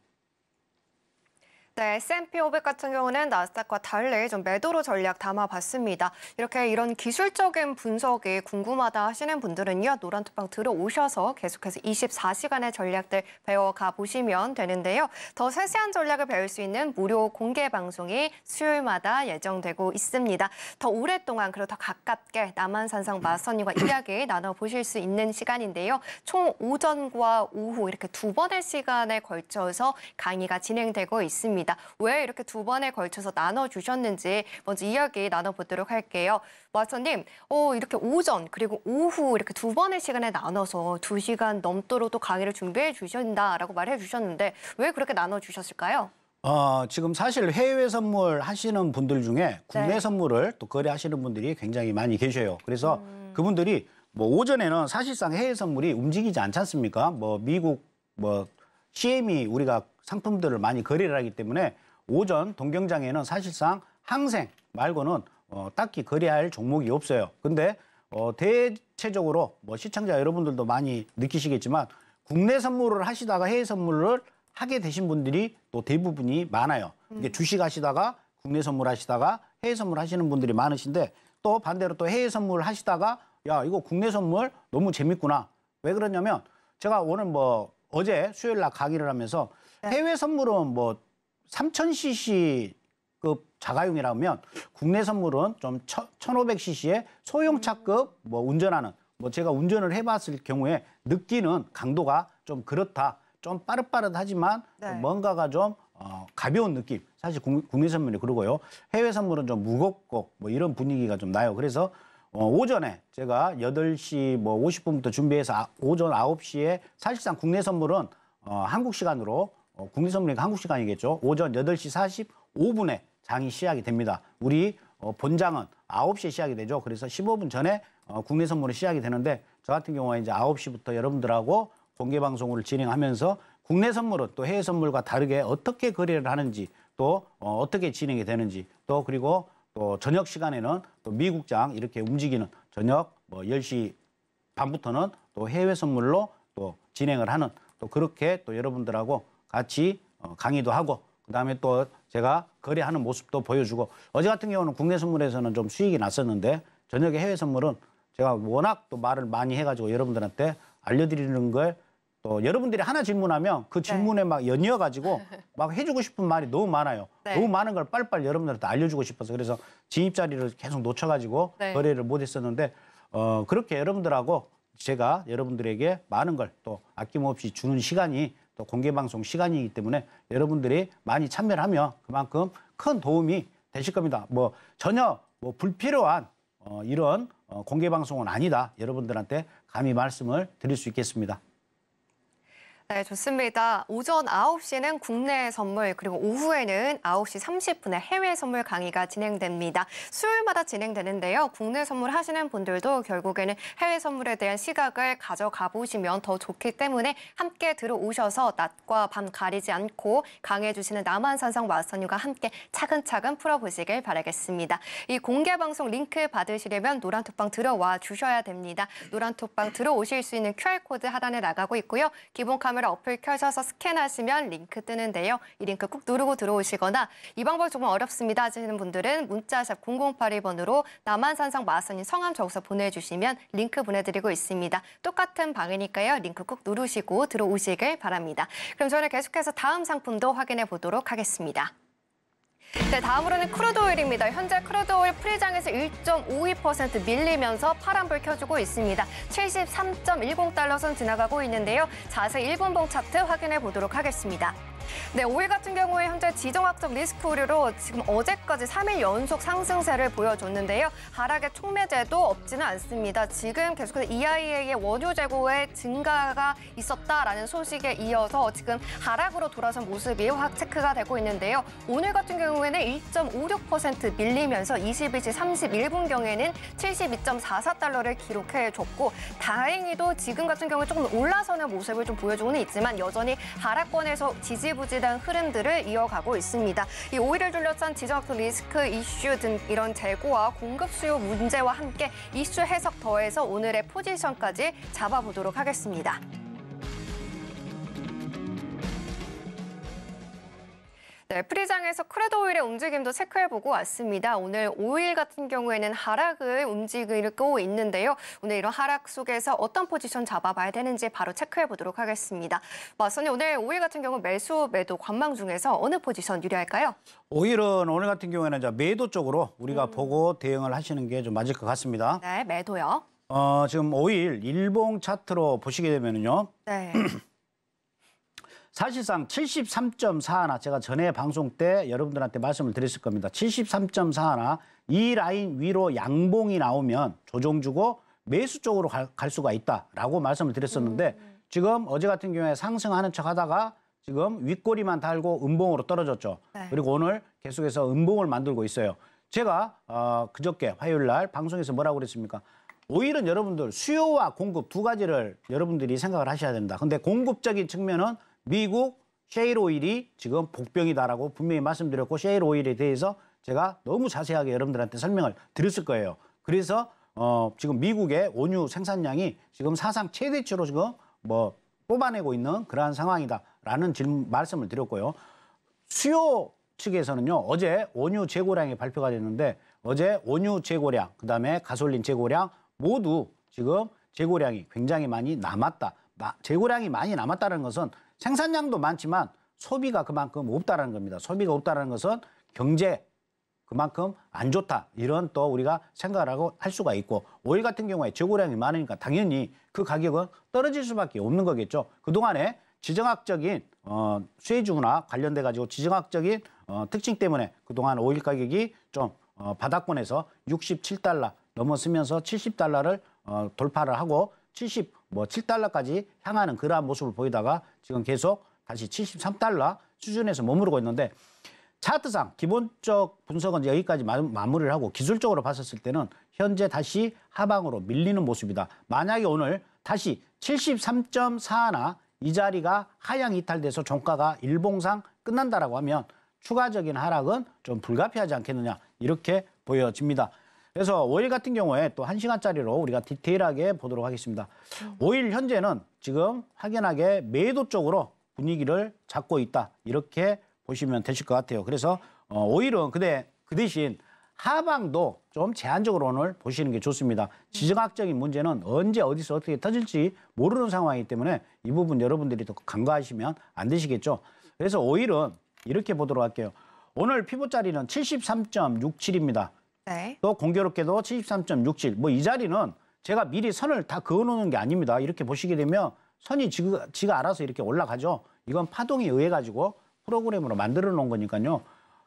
네, S&P 500 같은 경우는 나스닥과 달리 좀 매도로 전략 담아봤습니다. 이렇게 이런 기술적인 분석이 궁금하다 하시는 분들은요. 노란투방 들어오셔서 계속해서 24시간의 전략들 배워가 보시면 되는데요. 더 세세한 전략을 배울 수 있는 무료 공개 방송이 수요일마다 예정되고 있습니다. 더 오랫동안 그리고 더 가깝게 남한산성 마선님과 이야기 나눠보실 수 있는 시간인데요. 총 오전과 오후 이렇게 두 번의 시간에 걸쳐서 강의가 진행되고 있습니다. 있습니다. 왜 이렇게 두 번에 걸쳐서 나눠주셨는지 먼저 이야기 나눠보도록 할게요. 와서님, 어, 이렇게 오전 그리고 오후 이렇게 두 번의 시간에 나눠서 두 시간 넘도록 또 강의를 준비해 주신다라고 말해 주셨는데 왜 그렇게 나눠 주셨을까요? 어, 아, 지금 사실 해외 선물 하시는 분들 중에 국내 네. 선물을 또 거래하시는 분들이 굉장히 많이 계셔요. 그래서 음... 그분들이 뭐 오전에는 사실상 해외 선물이 움직이지 않지 않습니까? 뭐 미국 뭐 CM이 우리가 상품들을 많이 거래를 하기 때문에 오전 동경장에는 사실상 항생 말고는 어, 딱히 거래할 종목이 없어요. 근데 어, 대체적으로 뭐 시청자 여러분들도 많이 느끼시겠지만 국내 선물을 하시다가 해외 선물을 하게 되신 분들이 또 대부분이 많아요. 이게 음. 주식 하시다가 국내 선물 하시다가 해외 선물 하시는 분들이 많으신데 또 반대로 또 해외 선물 하시다가 야 이거 국내 선물 너무 재밌구나. 왜 그러냐면 제가 오늘 뭐 어제 수요일 날 강의를 하면서 네. 해외 선물은 뭐 3000cc급 자가용이라면 국내 선물은 좀 1500cc의 소형차급 뭐 운전하는 뭐 제가 운전을 해봤을 경우에 느끼는 강도가 좀 그렇다. 좀 빠릇빠릇하지만 네. 뭔가가 좀 어, 가벼운 느낌. 사실 국내 선물이 그러고요. 해외 선물은 좀 무겁고 뭐 이런 분위기가 좀 나요. 그래서 어, 오전에 제가 8시 뭐 50분부터 준비해서 아, 오전 9시에 사실상 국내 선물은 어, 한국 시간으로 어, 국립선물이니까 한국 시간이겠죠. 오전 8시 45분에 장이 시작이 됩니다. 우리 어, 본장은 9시에 시작이 되죠. 그래서 15분 전에 어, 국내 선물이 시작이 되는데 저 같은 경우에 이제 9시부터 여러분들하고 공개 방송을 진행하면서 국내 선물은 또 해외 선물과 다르게 어떻게 거래를 하는지 또 어, 어떻게 진행이 되는지 또 그리고 또 저녁 시간에는 또 미국장 이렇게 움직이는 저녁 뭐 10시 반부터는 또 해외 선물로 또 진행을 하는 또 그렇게 또 여러분들하고 같이 어, 강의도 하고 그다음에 또 제가 거래하는 모습도 보여주고 어제 같은 경우는 국내 선물에서는 좀 수익이 났었는데 저녁에 해외 선물은 제가 워낙 또 말을 많이 해가지고 여러분들한테 알려드리는 걸 또 여러분들이 하나 질문하면 그 네. 질문에 네. 막 연이어가지고 막 해주고 싶은 말이 너무 많아요. 네. 너무 많은 걸 빨리빨리 여러분들한테 알려주고 싶어서 그래서 진입자리를 계속 놓쳐가지고 네. 거래를 못했었는데 어, 그렇게 여러분들하고 제가 여러분들에게 많은 걸 또 아낌없이 주는 시간이 또 공개방송 시간이기 때문에 여러분들이 많이 참여를 하면 그만큼 큰 도움이 되실 겁니다. 뭐 전혀 뭐 불필요한 어, 이런 어, 공개방송은 아니다. 여러분들한테 감히 말씀을 드릴 수 있겠습니다. 네, 좋습니다. 오전 9시는 국내 선물, 그리고 오후에는 9시 30분에 해외 선물 강의가 진행됩니다. 수요일마다 진행되는데요. 국내 선물 하시는 분들도 결국에는 해외 선물에 대한 시각을 가져가 보시면 더 좋기 때문에 함께 들어오셔서 낮과 밤 가리지 않고 강해주시는 남한산성 마스터님과 함께 차근차근 풀어보시길 바라겠습니다. 이 공개 방송 링크 받으시려면 노란톡방 들어와 주셔야 됩니다. 노란톡방 들어오실 수 있는 QR코드 하단에 나가고 있고요. 기본 카메라 카메 어플 켜셔서 스캔하시면 링크 뜨는데요. 이 링크 꾹 누르고 들어오시거나 이 방법 조금 어렵습니다 하시는 분들은 문자샵 0081번으로 남한산성 마선인 성함 적어서 보내주시면 링크 보내드리고 있습니다. 똑같은 방이니까요. 링크 꾹 누르시고 들어오시길 바랍니다. 그럼 저는 계속해서 다음 상품도 확인해 보도록 하겠습니다. 네, 다음으로는 크루드 오일입니다. 현재 크루드 오일 프리장에서 1.52% 밀리면서 파란불 켜주고 있습니다. 73.10달러 선 지나가고 있는데요. 자세 1분봉 차트 확인해 보도록 하겠습니다. 네, 오일 같은 경우에 현재 지정학적 리스크 우려로 지금 어제까지 3일 연속 상승세를 보여줬는데요. 하락의 촉매제도 없지는 않습니다. 지금 계속해서 EIA의 원유 재고의 증가가 있었다라는 소식에 이어서 지금 하락으로 돌아선 모습이 확 체크가 되고 있는데요. 오늘 같은 경우에는 1.56% 밀리면서 21시 31분경에는 72.44달러를 기록해줬고 다행히도 지금 같은 경우에 조금 올라서는 모습을 좀 보여주고는 있지만 여전히 하락권에서 지지부진 대한 흐름들을 이어가고 있습니다. 이 오일을 둘러싼 지적 리스크 이슈 등 이런 재고와 공급 수요 문제와 함께 이슈 해석 더해서 오늘의 포지션까지 잡아보도록 하겠습니다. 네, 프리장에서 크레도 오일의 움직임도 체크해보고 왔습니다. 오늘 오일 같은 경우에는 하락을 움직이고 있는데요. 오늘 이런 하락 속에서 어떤 포지션 잡아봐야 되는지 바로 체크해보도록 하겠습니다. 마선이 오늘 오일 같은 경우 매수, 매도, 관망 중에서 어느 포지션 유리할까요? 오일은 오늘 같은 경우에는 이제 매도 쪽으로 우리가 음. 보고 대응을 하시는 게 좀 맞을 것 같습니다. 네, 매도요. 어, 지금 오일 일봉 차트로 보시게 되면요. 네. 사실상 73.4 1 제가 전에 방송 때 여러분들한테 말씀을 드렸을 겁니다. 73.4 1이 라인 위로 양봉이 나오면 조정 주고 매수 쪽으로 갈, 갈 수가 있다라고 말씀을 드렸었는데 음, 음. 지금 어제 같은 경우에 상승하는 척 하다가 지금 윗꼬리만 달고 음봉으로 떨어졌죠. 네. 그리고 오늘 계속해서 음봉을 만들고 있어요. 제가 어, 그저께 화요일 날 방송에서 뭐라고 그랬습니까? 오일은 여러분들 수요와 공급 두 가지를 여러분들이 생각을 하셔야 된다 근데 공급적인 측면은 미국 셰일 오일이 지금 복병이다라고 분명히 말씀드렸고 셰일 오일에 대해서 제가 너무 자세하게 여러분들한테 설명을 드렸을 거예요. 그래서 어, 지금 미국의 원유 생산량이 지금 사상 최대치로 지금 뭐 뽑아내고 있는 그러한 상황이다라는 질문 말씀을 드렸고요. 수요 측에서는요 어제 원유 재고량이 발표가 됐는데 어제 원유 재고량 그다음에 가솔린 재고량 모두 지금 재고량이 굉장히 많이 남았다. 재고량이 많이 남았다는 것은 생산량도 많지만 소비가 그만큼 없다라는 겁니다. 소비가 없다라는 것은 경제 그만큼 안 좋다 이런 또 우리가 생각을 하고 할 수가 있고 오일 같은 경우에 재고량이 많으니까 당연히 그 가격은 떨어질 수밖에 없는 거겠죠. 그동안에 지정학적인 어, 수혜주나 관련돼 가지고 지정학적인 어, 특징 때문에 그동안 오일 가격이 좀 어, 바닥권에서 67달러 넘어서면서 70달러를 어, 돌파를 하고 70뭐 7달러까지 향하는 그러한 모습을 보이다가 지금 계속 다시 73달러 수준에서 머무르고 있는데 차트상 기본적 분석은 여기까지 마, 무리를 하고 기술적으로 봤었을 때는 현재 다시 하방으로 밀리는 모습이다. 만약에 오늘 다시 73.4나 이 자리가 하향 이탈돼서 종가가 일봉상 끝난다라고 하면 추가적인 하락은 좀 불가피하지 않겠느냐 이렇게 보여집니다. 그래서 5일 같은 경우에 또 1시간짜리로 우리가 디테일하게 보도록 하겠습니다. 5일 음. 현재는 지금 확연하게 매도 쪽으로 분위기를 잡고 있다. 이렇게 보시면 되실 것 같아요. 그래서 5일은 어, 그대, 그 대신 하방도 좀 제한적으로 오늘 보시는 게 좋습니다. 지정학적인 문제는 언제 어디서 어떻게 터질지 모르는 상황이기 때문에 이 부분 여러분들이 더 간과하시면 안 되시겠죠. 그래서 5일은 이렇게 보도록 할게요. 오늘 피부자리는 73.67입니다. 네. 또 공교롭게도 73.67. 뭐 이 자리는 제가 미리 선을 다 그어놓는 게 아닙니다. 이렇게 보시게 되면 선이 지가, 지가 알아서 이렇게 올라가죠. 이건 파동에 의해 가지고 프로그램으로 만들어 놓은 거니까요.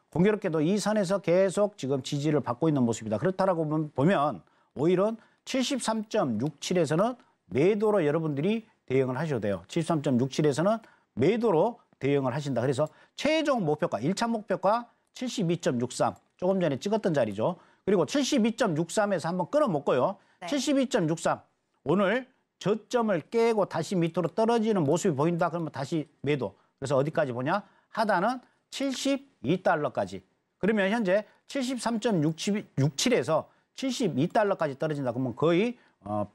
공교롭게도 이 선에서 계속 지금 지지를 받고 있는 모습이다. 그렇다라고 보면 오히려 73.67에서는 매도로 여러분들이 대응을 하셔도 돼요. 73.67에서는 매도로 대응을 하신다. 그래서 최종 목표가 1차 목표가 72.63 조금 전에 찍었던 자리죠. 그리고 72.63에서 한번 끊어먹고요. 네. 72.63 오늘 저점을 깨고 다시 밑으로 떨어지는 모습이 보인다 그러면 다시 매도. 그래서 어디까지 보냐? 하단은 72달러까지. 그러면 현재 73.67에서 72달러까지 떨어진다 그러면 거의 어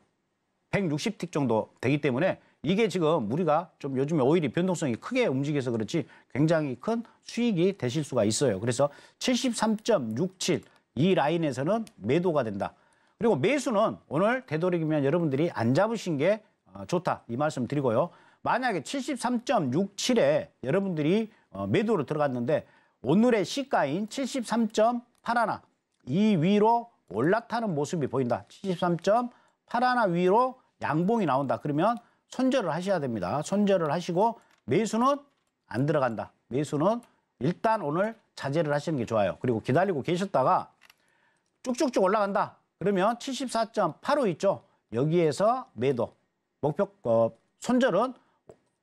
160틱 정도 되기 때문에 이게 지금 우리가 좀 요즘에 오히려 변동성이 크게 움직여서 그렇지 굉장히 큰 수익이 되실 수가 있어요. 그래서 73.67이 라인에서는 매도가 된다. 그리고 매수는 오늘 되도록이면 여러분들이 안 잡으신 게 어, 좋다 이 말씀 드리고요. 만약에 73.67에 여러분들이 어, 매도로 들어갔는데 오늘의 시가인 73.81 이 위로 올라타는 모습이 보인다. 73.81 위로 양봉이 나온다. 그러면 손절을 하셔야 됩니다. 손절을 하시고 매수는 안 들어간다. 매수는 일단 오늘 자제를 하시는 게 좋아요. 그리고 기다리고 계셨다가 쭉쭉쭉 올라간다. 그러면 74.85 있죠. 여기에서 매도. 목표 어, 손절은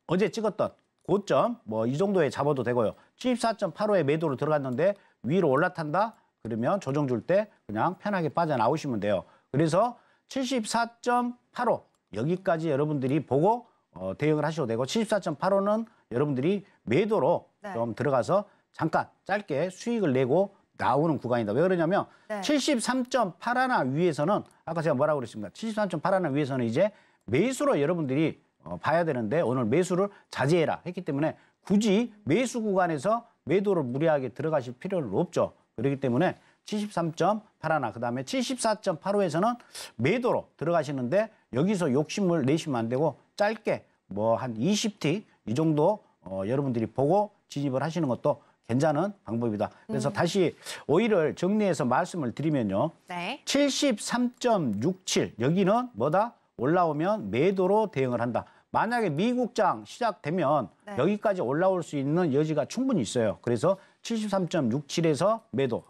어제 찍었던 고점 뭐 이 정도에 잡아도 되고요. 74.85에 매도로 들어갔는데 위로 올라탄다. 그러면 조정 줄 때 그냥 편하게 빠져나오시면 돼요. 그래서 74.85 여기까지 여러분들이 보고 어, 대응을 하셔도 되고 74.85는 여러분들이 매도로 네. 좀 들어가서 잠깐 짧게 수익을 내고 나오는 구간이다. 왜 그러냐면 네. 73.8하나 위에서는 아까 제가 뭐라고 그랬습니까? 73.8하나 위에서는 이제 매수로 여러분들이 어, 봐야 되는데 오늘 매수를 자제해라 했기 때문에 굳이 매수 구간에서 매도를 무리하게 들어가실 필요는 없죠. 그렇기 때문에 73.81, 그 다음에 74.85에서는 매도로 들어가시는데 여기서 욕심을 내시면 안 되고 짧게 뭐 한 20T 이 정도 어, 여러분들이 보고 진입을 하시는 것도 괜찮은 방법이다. 그래서 음. 다시 오일을 정리해서 말씀을 드리면요. 네. 73.67 여기는 뭐다? 올라오면 매도로 대응을 한다. 만약에 미국장 시작되면 네. 여기까지 올라올 수 있는 여지가 충분히 있어요. 그래서 73.67에서 매도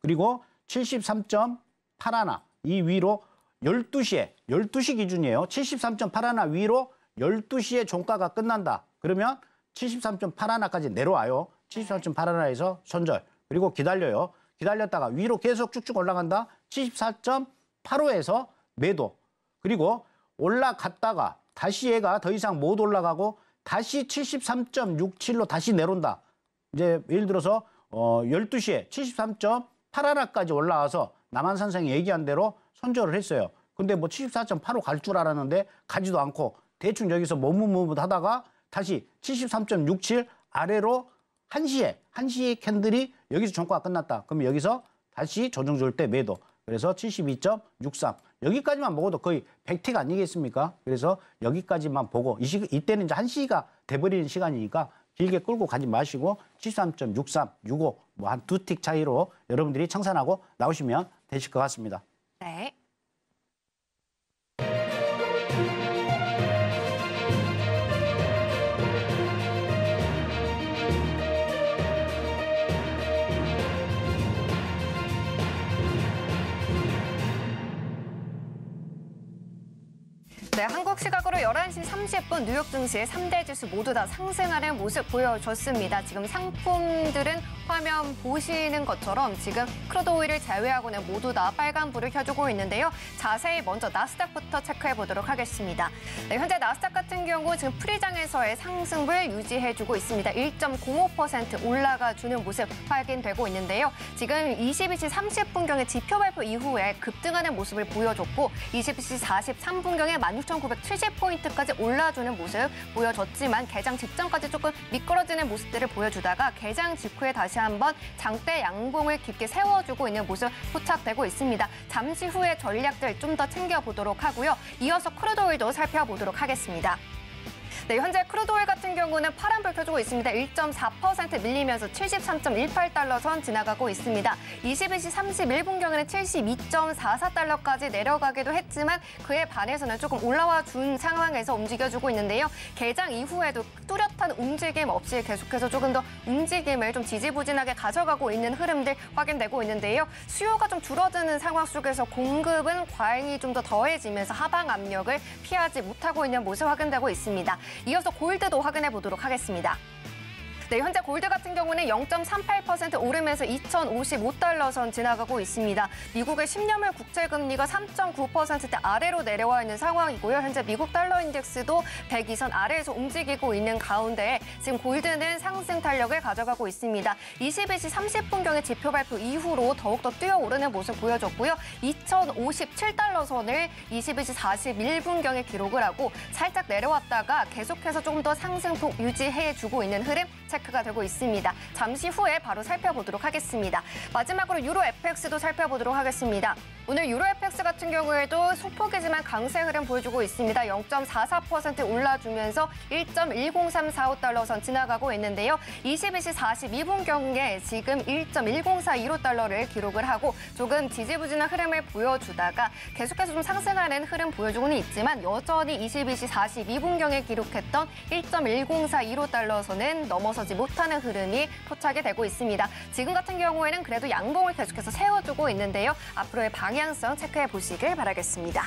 그리고 73.81이 위로 12시에 12시 기준이에요. 73.81 위로 12시에 종가가 끝난다. 그러면 73.81까지 내려와요. 7 4 8 파라나에서 손절 그리고 기다려요. 기다렸다가 위로 계속 쭉쭉 올라간다. 74.85에서 매도 그리고 올라갔다가 다시 얘가 더 이상 못 올라가고 다시 73.67로 다시 내려온다. 이제 예를 들어서 어 12시에 7 3 8나까지 올라와서 남한 산성이 얘기한 대로 손절을 했어요. 근데 뭐 74.85 갈 줄 알았는데 가지도 않고 대충 여기서 머뭇머뭇 하다가 다시 73.67 아래로 한시에한시에 캔들이 여기서 정가가 끝났다. 그럼 여기서 다시 조정 좋을 때 매도. 그래서 72.63. 여기까지만 먹어도 거의 100티가 아니겠습니까? 그래서 여기까지만 보고 이 시, 이때는 이제 한시가 돼버리는 시간이니까 길게 끌고 가지 마시고 73.63, 65 뭐 한 두 틱 차이로 여러분들이 청산하고 나오시면 되실 것 같습니다. 네. 네, 한국 시각으로 11시 30분 뉴욕 증시의 3대 지수 모두 다 상승하는 모습 보여줬습니다. 지금 상품들은 화면 보시는 것처럼 지금 크루드 오일을 제외하고는 모두 다 빨간불을 켜주고 있는데요. 자세히 먼저 나스닥부터 체크해 보도록 하겠습니다. 네, 현재 나스닥 같은 경우 지금 프리장에서의 상승을 유지해주고 있습니다. 1.05% 올라가주는 모습 확인되고 있는데요. 지금 22시 30분경에 지표 발표 이후에 급등하는 모습을 보여줬고 22시 43분경에 16,000 3,970포인트까지 올라주는 모습 보여줬지만 개장 직전까지 조금 미끄러지는 모습들을 보여주다가 개장 직후에 다시 한번 장대 양봉을 깊게 세워주고 있는 모습 포착되고 있습니다. 잠시 후에 전략들 좀 더 챙겨보도록 하고요. 이어서 크루도일도 살펴보도록 하겠습니다. 네, 현재 크루도일 같은 경우는 파란불 켜주고 있습니다. 1.4% 밀리면서 73.18달러 선 지나가고 있습니다. 22시 31분경에는 72.44달러까지 내려가기도 했지만 그에 반해서는 조금 올라와 준 상황에서 움직여주고 있는데요. 개장 이후에도 뚜렷한 움직임 없이 계속해서 조금 더 움직임을 좀 지지부진하게 가져가고 있는 흐름들 확인되고 있는데요. 수요가 좀 줄어드는 상황 속에서 공급은 과잉이 좀 더 더해지면서 하방 압력을 피하지 못하고 있는 모습 확인되고 있습니다. 이어서 고일 때도 확인해 보도록 하겠습니다. 네, 현재 골드 같은 경우는 0.38% 오르면서 2,055달러 선 지나가고 있습니다. 미국의 10년물 국채 금리가 3.9%대 아래로 내려와 있는 상황이고요. 현재 미국 달러 인덱스도 102선 아래에서 움직이고 있는 가운데 지금 골드는 상승 탄력을 가져가고 있습니다. 2 0시3 0분경에 지표 발표 이후로 더욱더 뛰어오르는 모습 보여줬고요. 2,057달러 선을 2 0시 41분경에 기록을 하고 살짝 내려왔다가 계속해서 조금 더 상승폭 유지해주고 있는 흐름 체크 체크가 되고 있습니다. 잠시 후에 바로 살펴보도록 하겠습니다. 마지막으로 유로 FX도 살펴보도록 하겠습니다. 오늘 유로 FX 같은 경우에도 소폭이지만 강세 흐름 보여주고 있습니다. 0.44% 올라주면서 1.10345달러 선 지나가고 있는데요. 22시 42분경에 지금 1 1 0 4 2 5달러를 기록을 하고 조금 지지부진한 흐름을 보여주다가 계속해서 좀 상승하는 흐름 보여주고는 있지만 여전히 22시 42분경에 기록했던 1 1 0 4 2 5달러 선은 넘어서 들서지 못하는 흐름이 포착이 되고 있습니다. 지금 같은 경우에는 그래도 양봉을 계속해서 세워주고 있는데요. 앞으로의 방향성 체크해 보시길 바라겠습니다.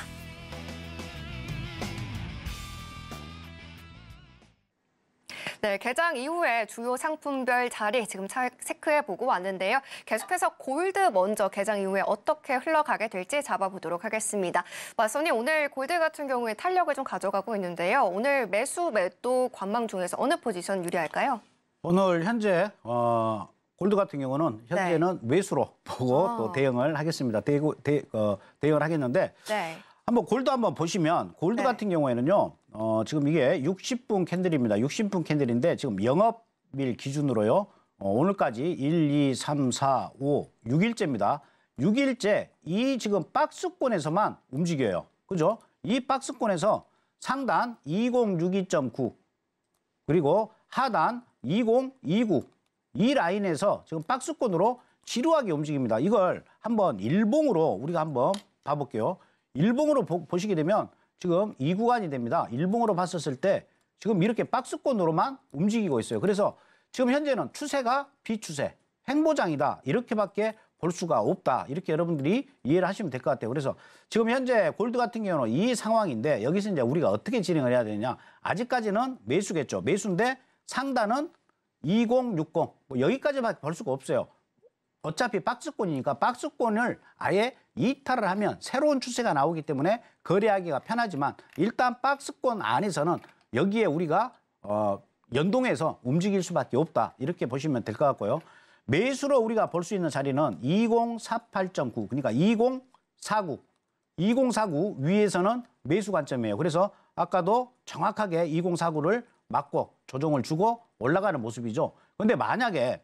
네, 개장 이후에 주요 상품별 자리 지금 체크해 보고 왔는데요. 계속해서 골드 먼저 개장 이후에 어떻게 흘러가게 될지 잡아보도록 하겠습니다. 맞선이 오늘 골드 같은 경우에 탄력을 좀 가져가고 있는데요. 오늘 매수 매도 관망 중에서 어느 포지션 유리할까요? 오늘 현재 어, 골드 같은 경우는 현재는 네. 매수로 보고 어. 또 대응을 하겠습니다. 대구, 대, 어, 대응을 하겠는데 네. 한번 골드 한번 보시면 골드 네. 같은 경우에는요. 어, 지금 이게 60분 캔들입니다. 60분 캔들인데 지금 영업일 기준으로요. 어, 오늘까지 1, 2, 3, 4, 5, 6일째입니다. 6일째 이 지금 박스권에서만 움직여요. 그죠? 이 박스권에서 상단 2062.9 그리고 하단 2029이 라인에서 지금 박스권으로 지루하게 움직입니다. 이걸 한번 일봉으로 우리가 한번 봐볼게요. 일봉으로 보, 보시게 되면 지금 2구간이 됩니다. 일봉으로 봤었을 때 지금 이렇게 박스권으로만 움직이고 있어요. 그래서 지금 현재는 추세가 비추세, 행보장이다 이렇게밖에 볼 수가 없다. 이렇게 여러분들이 이해를 하시면 될 것 같아요. 그래서 지금 현재 골드 같은 경우는 이 상황인데 여기서 이제 우리가 어떻게 진행을 해야 되느냐. 아직까지는 매수겠죠. 매수인데 상단은 2060뭐 여기까지밖에 볼 수가 없어요. 어차피 박스권이니까 박스권을 아예 이탈을 하면 새로운 추세가 나오기 때문에 거래하기가 편하지만 일단 박스권 안에서는 여기에 우리가 어, 연동해서 움직일 수밖에 없다 이렇게 보시면 될 것 같고요. 매수로 우리가 볼 수 있는 자리는 2048.9 그러니까 2049 2049 위에서는 매수 관점이에요. 그래서 아까도 정확하게 2049를 맞고 조정을 주고 올라가는 모습이죠. 근데 만약에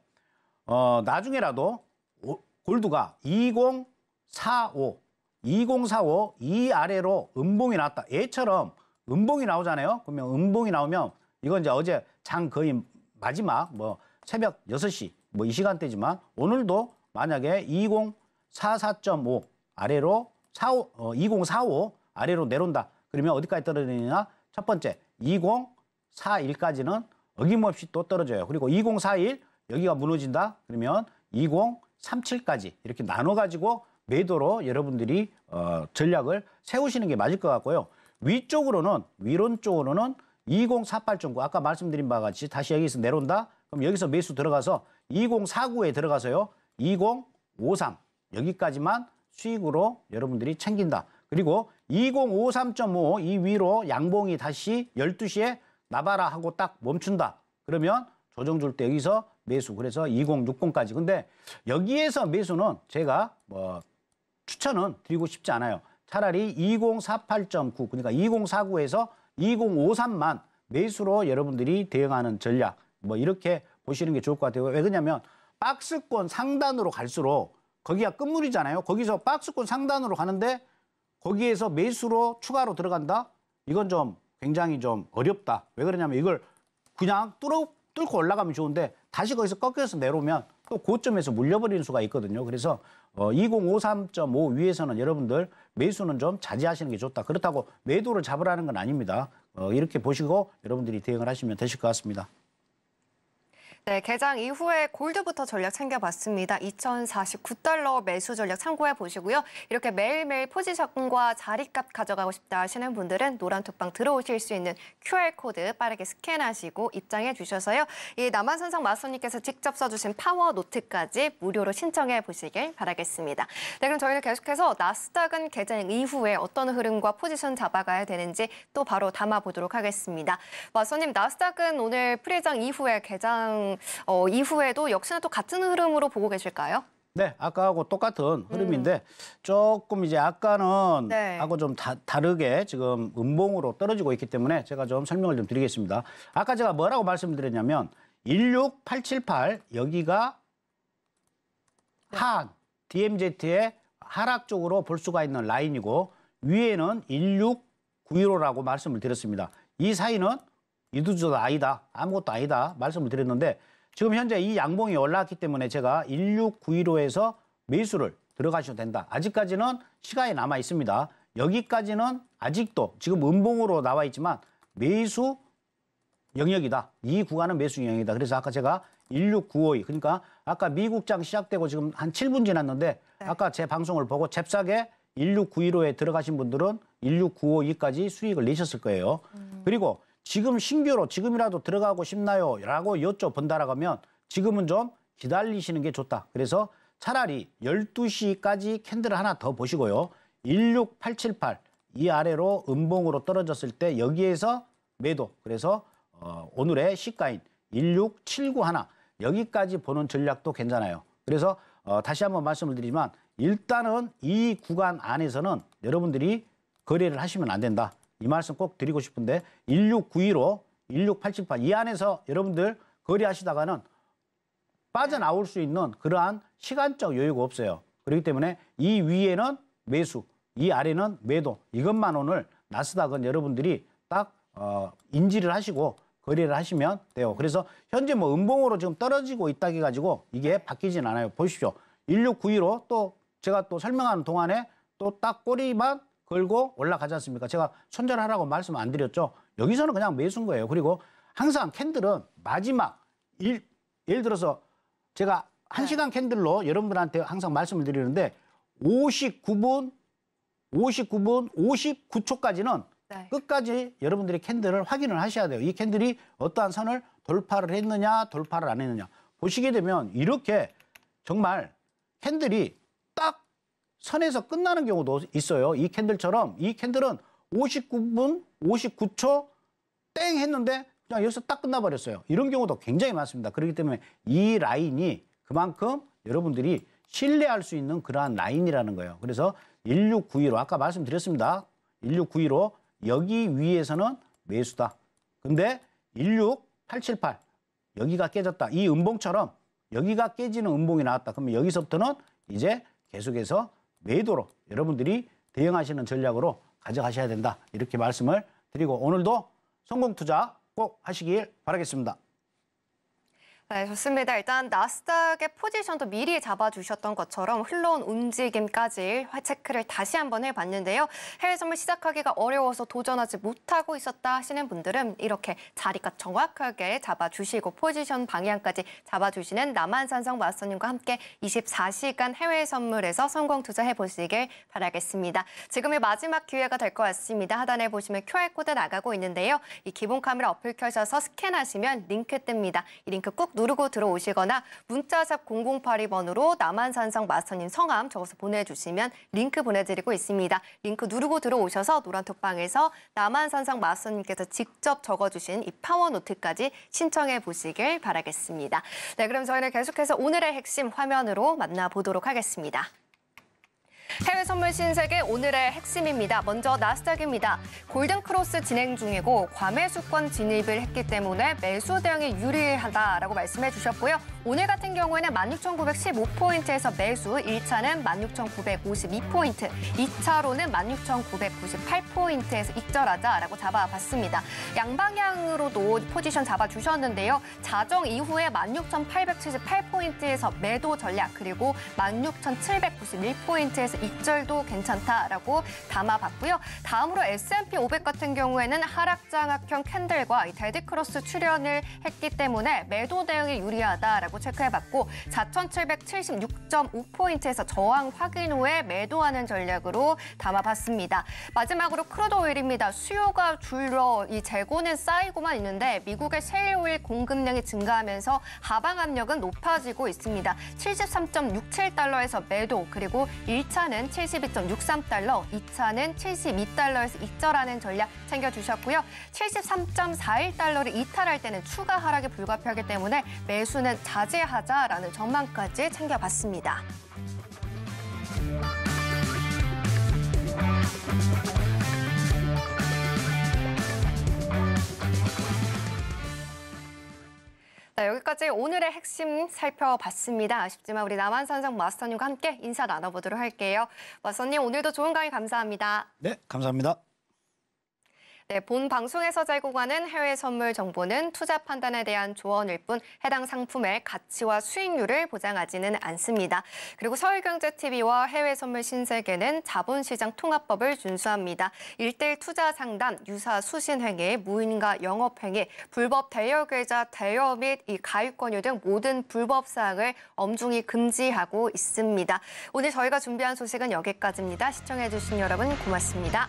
어, 나중에라도 오, 골드가 2045, 2045 이 아래로 음봉이 나왔다. 얘처럼 음봉이 나오잖아요. 그러면 음봉이 나오면 이건 이제 어제 장 거의 마지막 뭐 새벽 6시 뭐 이 시간대지만 오늘도 만약에 2044.5 아래로 45, 어, 2045 아래로 내려온다. 그러면 어디까지 떨어지느냐? 첫 번째 20 41까지는 어김없이 또 떨어져요. 그리고 2041 여기가 무너진다. 그러면 2037까지 이렇게 나눠 가지고 매도로 여러분들이 어, 전략을 세우시는 게 맞을 것 같고요. 위쪽으로는 위론 쪽으로는 2048정 아까 말씀드린 바와 같이 다시 여기서 내려온다. 그럼 여기서 매수 들어가서 2049에 들어가서요. 2053 여기까지만 수익으로 여러분들이 챙긴다. 그리고 2053.5 이 위로 양봉이 다시 12시에 나바라 하고 딱 멈춘다. 그러면 조정 줄 때 여기서 매수. 그래서 2060까지. 근데 여기에서 매수는 제가 뭐 추천은 드리고 싶지 않아요. 차라리 2048.9 그러니까 2049에서 2053만 매수로 여러분들이 대응하는 전략 뭐 이렇게 보시는 게 좋을 것 같아요. 왜 그러냐면 박스권 상단으로 갈수록 거기가 끝물이잖아요. 거기서 박스권 상단으로 가는데 거기에서 매수로 추가로 들어간다? 이건 좀 굉장히 좀 어렵다. 왜 그러냐면 이걸 그냥 뚫어, 뚫고 올라가면 좋은데 다시 거기서 꺾여서 내려오면 또 고점에서 물려버리는 수가 있거든요. 그래서 어, 2053.5 위에서는 여러분들 매수는 좀 자제하시는 게 좋다. 그렇다고 매도를 잡으라는 건 아닙니다. 어, 이렇게 보시고 여러분들이 대응을 하시면 되실 것 같습니다. 네, 개장 이후에 골드부터 전략 챙겨봤습니다. 2049달러 매수 전략 참고해 보시고요. 이렇게 매일매일 포지션과 자리값 가져가고 싶다 하시는 분들은 노란톡방 들어오실 수 있는 QR코드 빠르게 스캔하시고 입장해 주셔서요. 이 남한선상 마스터님께서 직접 써주신 파워노트까지 무료로 신청해 보시길 바라겠습니다. 네, 그럼 저희는 계속해서 나스닥은 개장 이후에 어떤 흐름과 포지션 잡아가야 되는지 또 바로 담아보도록 하겠습니다. 마스터님, 나스닥은 오늘 프리장 이후에 개장 어, 이후에도 역시나 또 같은 흐름으로 보고 계실까요? 네, 아까하고 똑같은 음. 흐름인데 음. 조금 이제 아까는 네. 하고 좀 다, 다르게 지금 음봉으로 떨어지고 있기 때문에 제가 좀 설명을 좀 드리겠습니다. 아까 제가 뭐라고 말씀드렸냐면 16878 여기가 네. DMZ의 하락 쪽으로 볼 수가 있는 라인이고 위에는 16915라고 말씀을 드렸습니다. 이 사이는 이두저도 아니다. 아무것도 아니다. 말씀을 드렸는데 지금 현재 이 양봉이 올라왔기 때문에 제가 16915에서 매수를 들어가셔도 된다. 아직까지는 시간이 남아 있습니다. 여기까지는 아직도 지금 음봉으로 나와 있지만 매수 영역이다. 이 구간은 매수 영역이다. 그래서 아까 제가 16952 그러니까 아까 미국장 시작되고 지금 한 7분 지났는데 네. 아까 제 방송을 보고 잽싸게 16915에 들어가신 분들은 16952까지 수익을 내셨을 거예요. 음. 그리고 지금 신규로 지금이라도 들어가고 싶나요? 라고 여쭤본다라고 하면 지금은 좀 기다리시는 게 좋다. 그래서 차라리 12시까지 캔들을 하나 더 보시고요. 16878 이 아래로 음봉으로 떨어졌을 때 여기에서 매도. 그래서 어, 오늘의 시가인 16791 여기까지 보는 전략도 괜찮아요. 그래서 어, 다시 한번 말씀을 드리지만 일단은 이 구간 안에서는 여러분들이 거래를 하시면 안 된다. 이 말씀 꼭 드리고 싶은데 1692로 1 6 8 8 이 안에서 여러분들 거래하시다가는 빠져나올 수 있는 그러한 시간적 여유가 없어요. 그렇기 때문에 이 위에는 매수, 이 아래는 매도 이것만 오늘 나스닥은 여러분들이 딱 어, 인지를 하시고 거래를 하시면 돼요. 그래서 현재 뭐 음봉으로 지금 떨어지고 있다 해가지고 이게 바뀌진 않아요. 보십시오. 1692로 또 제가 또 설명하는 동안에 또 딱 꼬리만 끌고 올라가지 않습니까? 제가 손절하라고 말씀 안 드렸죠. 여기서는 그냥 매수인 거예요. 그리고 항상 캔들은 마지막 일, 예를 들어서 제가 한시간 네. 캔들로 여러분들한테 항상 말씀을 드리는데 59분 59분 59초까지는 네. 끝까지 여러분들이 캔들을 확인을 하셔야 돼요. 이 캔들이 어떠한 선을 돌파를 했느냐 돌파를 안 했느냐 보시게 되면 이렇게 정말 캔들이 선에서 끝나는 경우도 있어요. 이 캔들처럼 이 캔들은 59분 59초 땡 했는데 그냥 여기서 딱 끝나버렸어요. 이런 경우도 굉장히 많습니다. 그렇기 때문에 이 라인이 그만큼 여러분들이 신뢰할 수 있는 그러한 라인이라는 거예요. 그래서 1692로 아까 말씀드렸습니다. 1692로 여기 위에서는 매수다. 근데 16878 여기가 깨졌다. 이 음봉처럼 여기가 깨지는 음봉이 나왔다. 그러면 여기서부터는 이제 계속해서 매도로 여러분들이 대응하시는 전략으로 가져가셔야 된다. 이렇게 말씀을 드리고 오늘도 성공 투자 꼭 하시길 바라겠습니다. 네, 좋습니다. 일단 나스닥의 포지션도 미리 잡아주셨던 것처럼 흘러온 움직임까지 체크를 다시 한번 해봤는데요. 해외 선물 시작하기가 어려워서 도전하지 못하고 있었다 하시는 분들은 이렇게 자리가 정확하게 잡아주시고 포지션 방향까지 잡아주시는 남한산성 마스터님과 함께 24시간 해외 선물에서 성공 투자해보시길 바라겠습니다. 지금이 마지막 기회가 될 것 같습니다. 하단에 보시면 QR코드 나가고 있는데요. 이 기본 카메라 어플 켜셔서 스캔하시면 링크 뜹니다. 이 링크 꼭 누르고 들어오시거나 문자샵 0082번으로 남한산성 마스터님 성함 적어서 보내주시면 링크 보내드리고 있습니다. 링크 누르고 들어오셔서 노란톡방에서 남한산성 마스터님께서 직접 적어주신 이 파워노트까지 신청해 보시길 바라겠습니다. 네, 그럼 저희는 계속해서 오늘의 핵심 화면으로 만나보도록 하겠습니다. 해외 선물 신세계 오늘의 핵심입니다. 먼저 나스닥입니다. 골든크로스 진행 중이고 과매수권 진입을 했기 때문에 매수 대응에 유리하다라고 말씀해 주셨고요. 오늘 같은 경우에는 16,915포인트에서 매수, 1차는 16,952포인트, 2차로는 16,998포인트에서 익절하자라고 잡아봤습니다. 양방향으로도 포지션 잡아주셨는데요. 자정 이후에 16,878포인트에서 매도 전략, 그리고 16,791포인트에서 그래서 2절도 괜찮다라고 담아봤고요. 다음으로 S&P 500 같은 경우에는 하락장악형 캔들과 데드 크로스 출연을 했기 때문에 매도 대응이 유리하다라고 체크해봤고 4,776.5포인트에서 저항 확인 후에 매도하는 전략으로 담아봤습니다. 마지막으로 크루드 오일입니다. 수요가 줄어 이 재고는 쌓이고만 있는데 미국의 셰일 오일 공급량이 증가하면서 하방 압력은 높아지고 있습니다. 73.67달러에서 매도 그리고 1차 1차는 72.63달러, 2차는 72달러에서 이절하는 전략 챙겨주셨고요. 73.41달러를 이탈할 때는 추가 하락에 불가피하기 때문에 매수는 자제하자라는 전망까지 챙겨봤습니다. 네, 여기까지 오늘의 핵심 살펴봤습니다. 아쉽지만 우리 남한산성 마스터님과 함께 인사 나눠보도록 할게요. 마스터님 오늘도 좋은 강의 감사합니다. 네, 감사합니다. 네, 본 방송에서 제공하는 해외 선물 정보는 투자 판단에 대한 조언일 뿐 해당 상품의 가치와 수익률을 보장하지는 않습니다. 그리고 서울경제TV와 해외 선물 신세계는 자본시장 통합법을 준수합니다. 일대일 투자 상담, 유사 수신행위, 무인가 영업행위, 불법 대여계좌 대여 및 이 가입권유 등 모든 불법 사항을 엄중히 금지하고 있습니다. 오늘 저희가 준비한 소식은 여기까지입니다. 시청해주신 여러분 고맙습니다.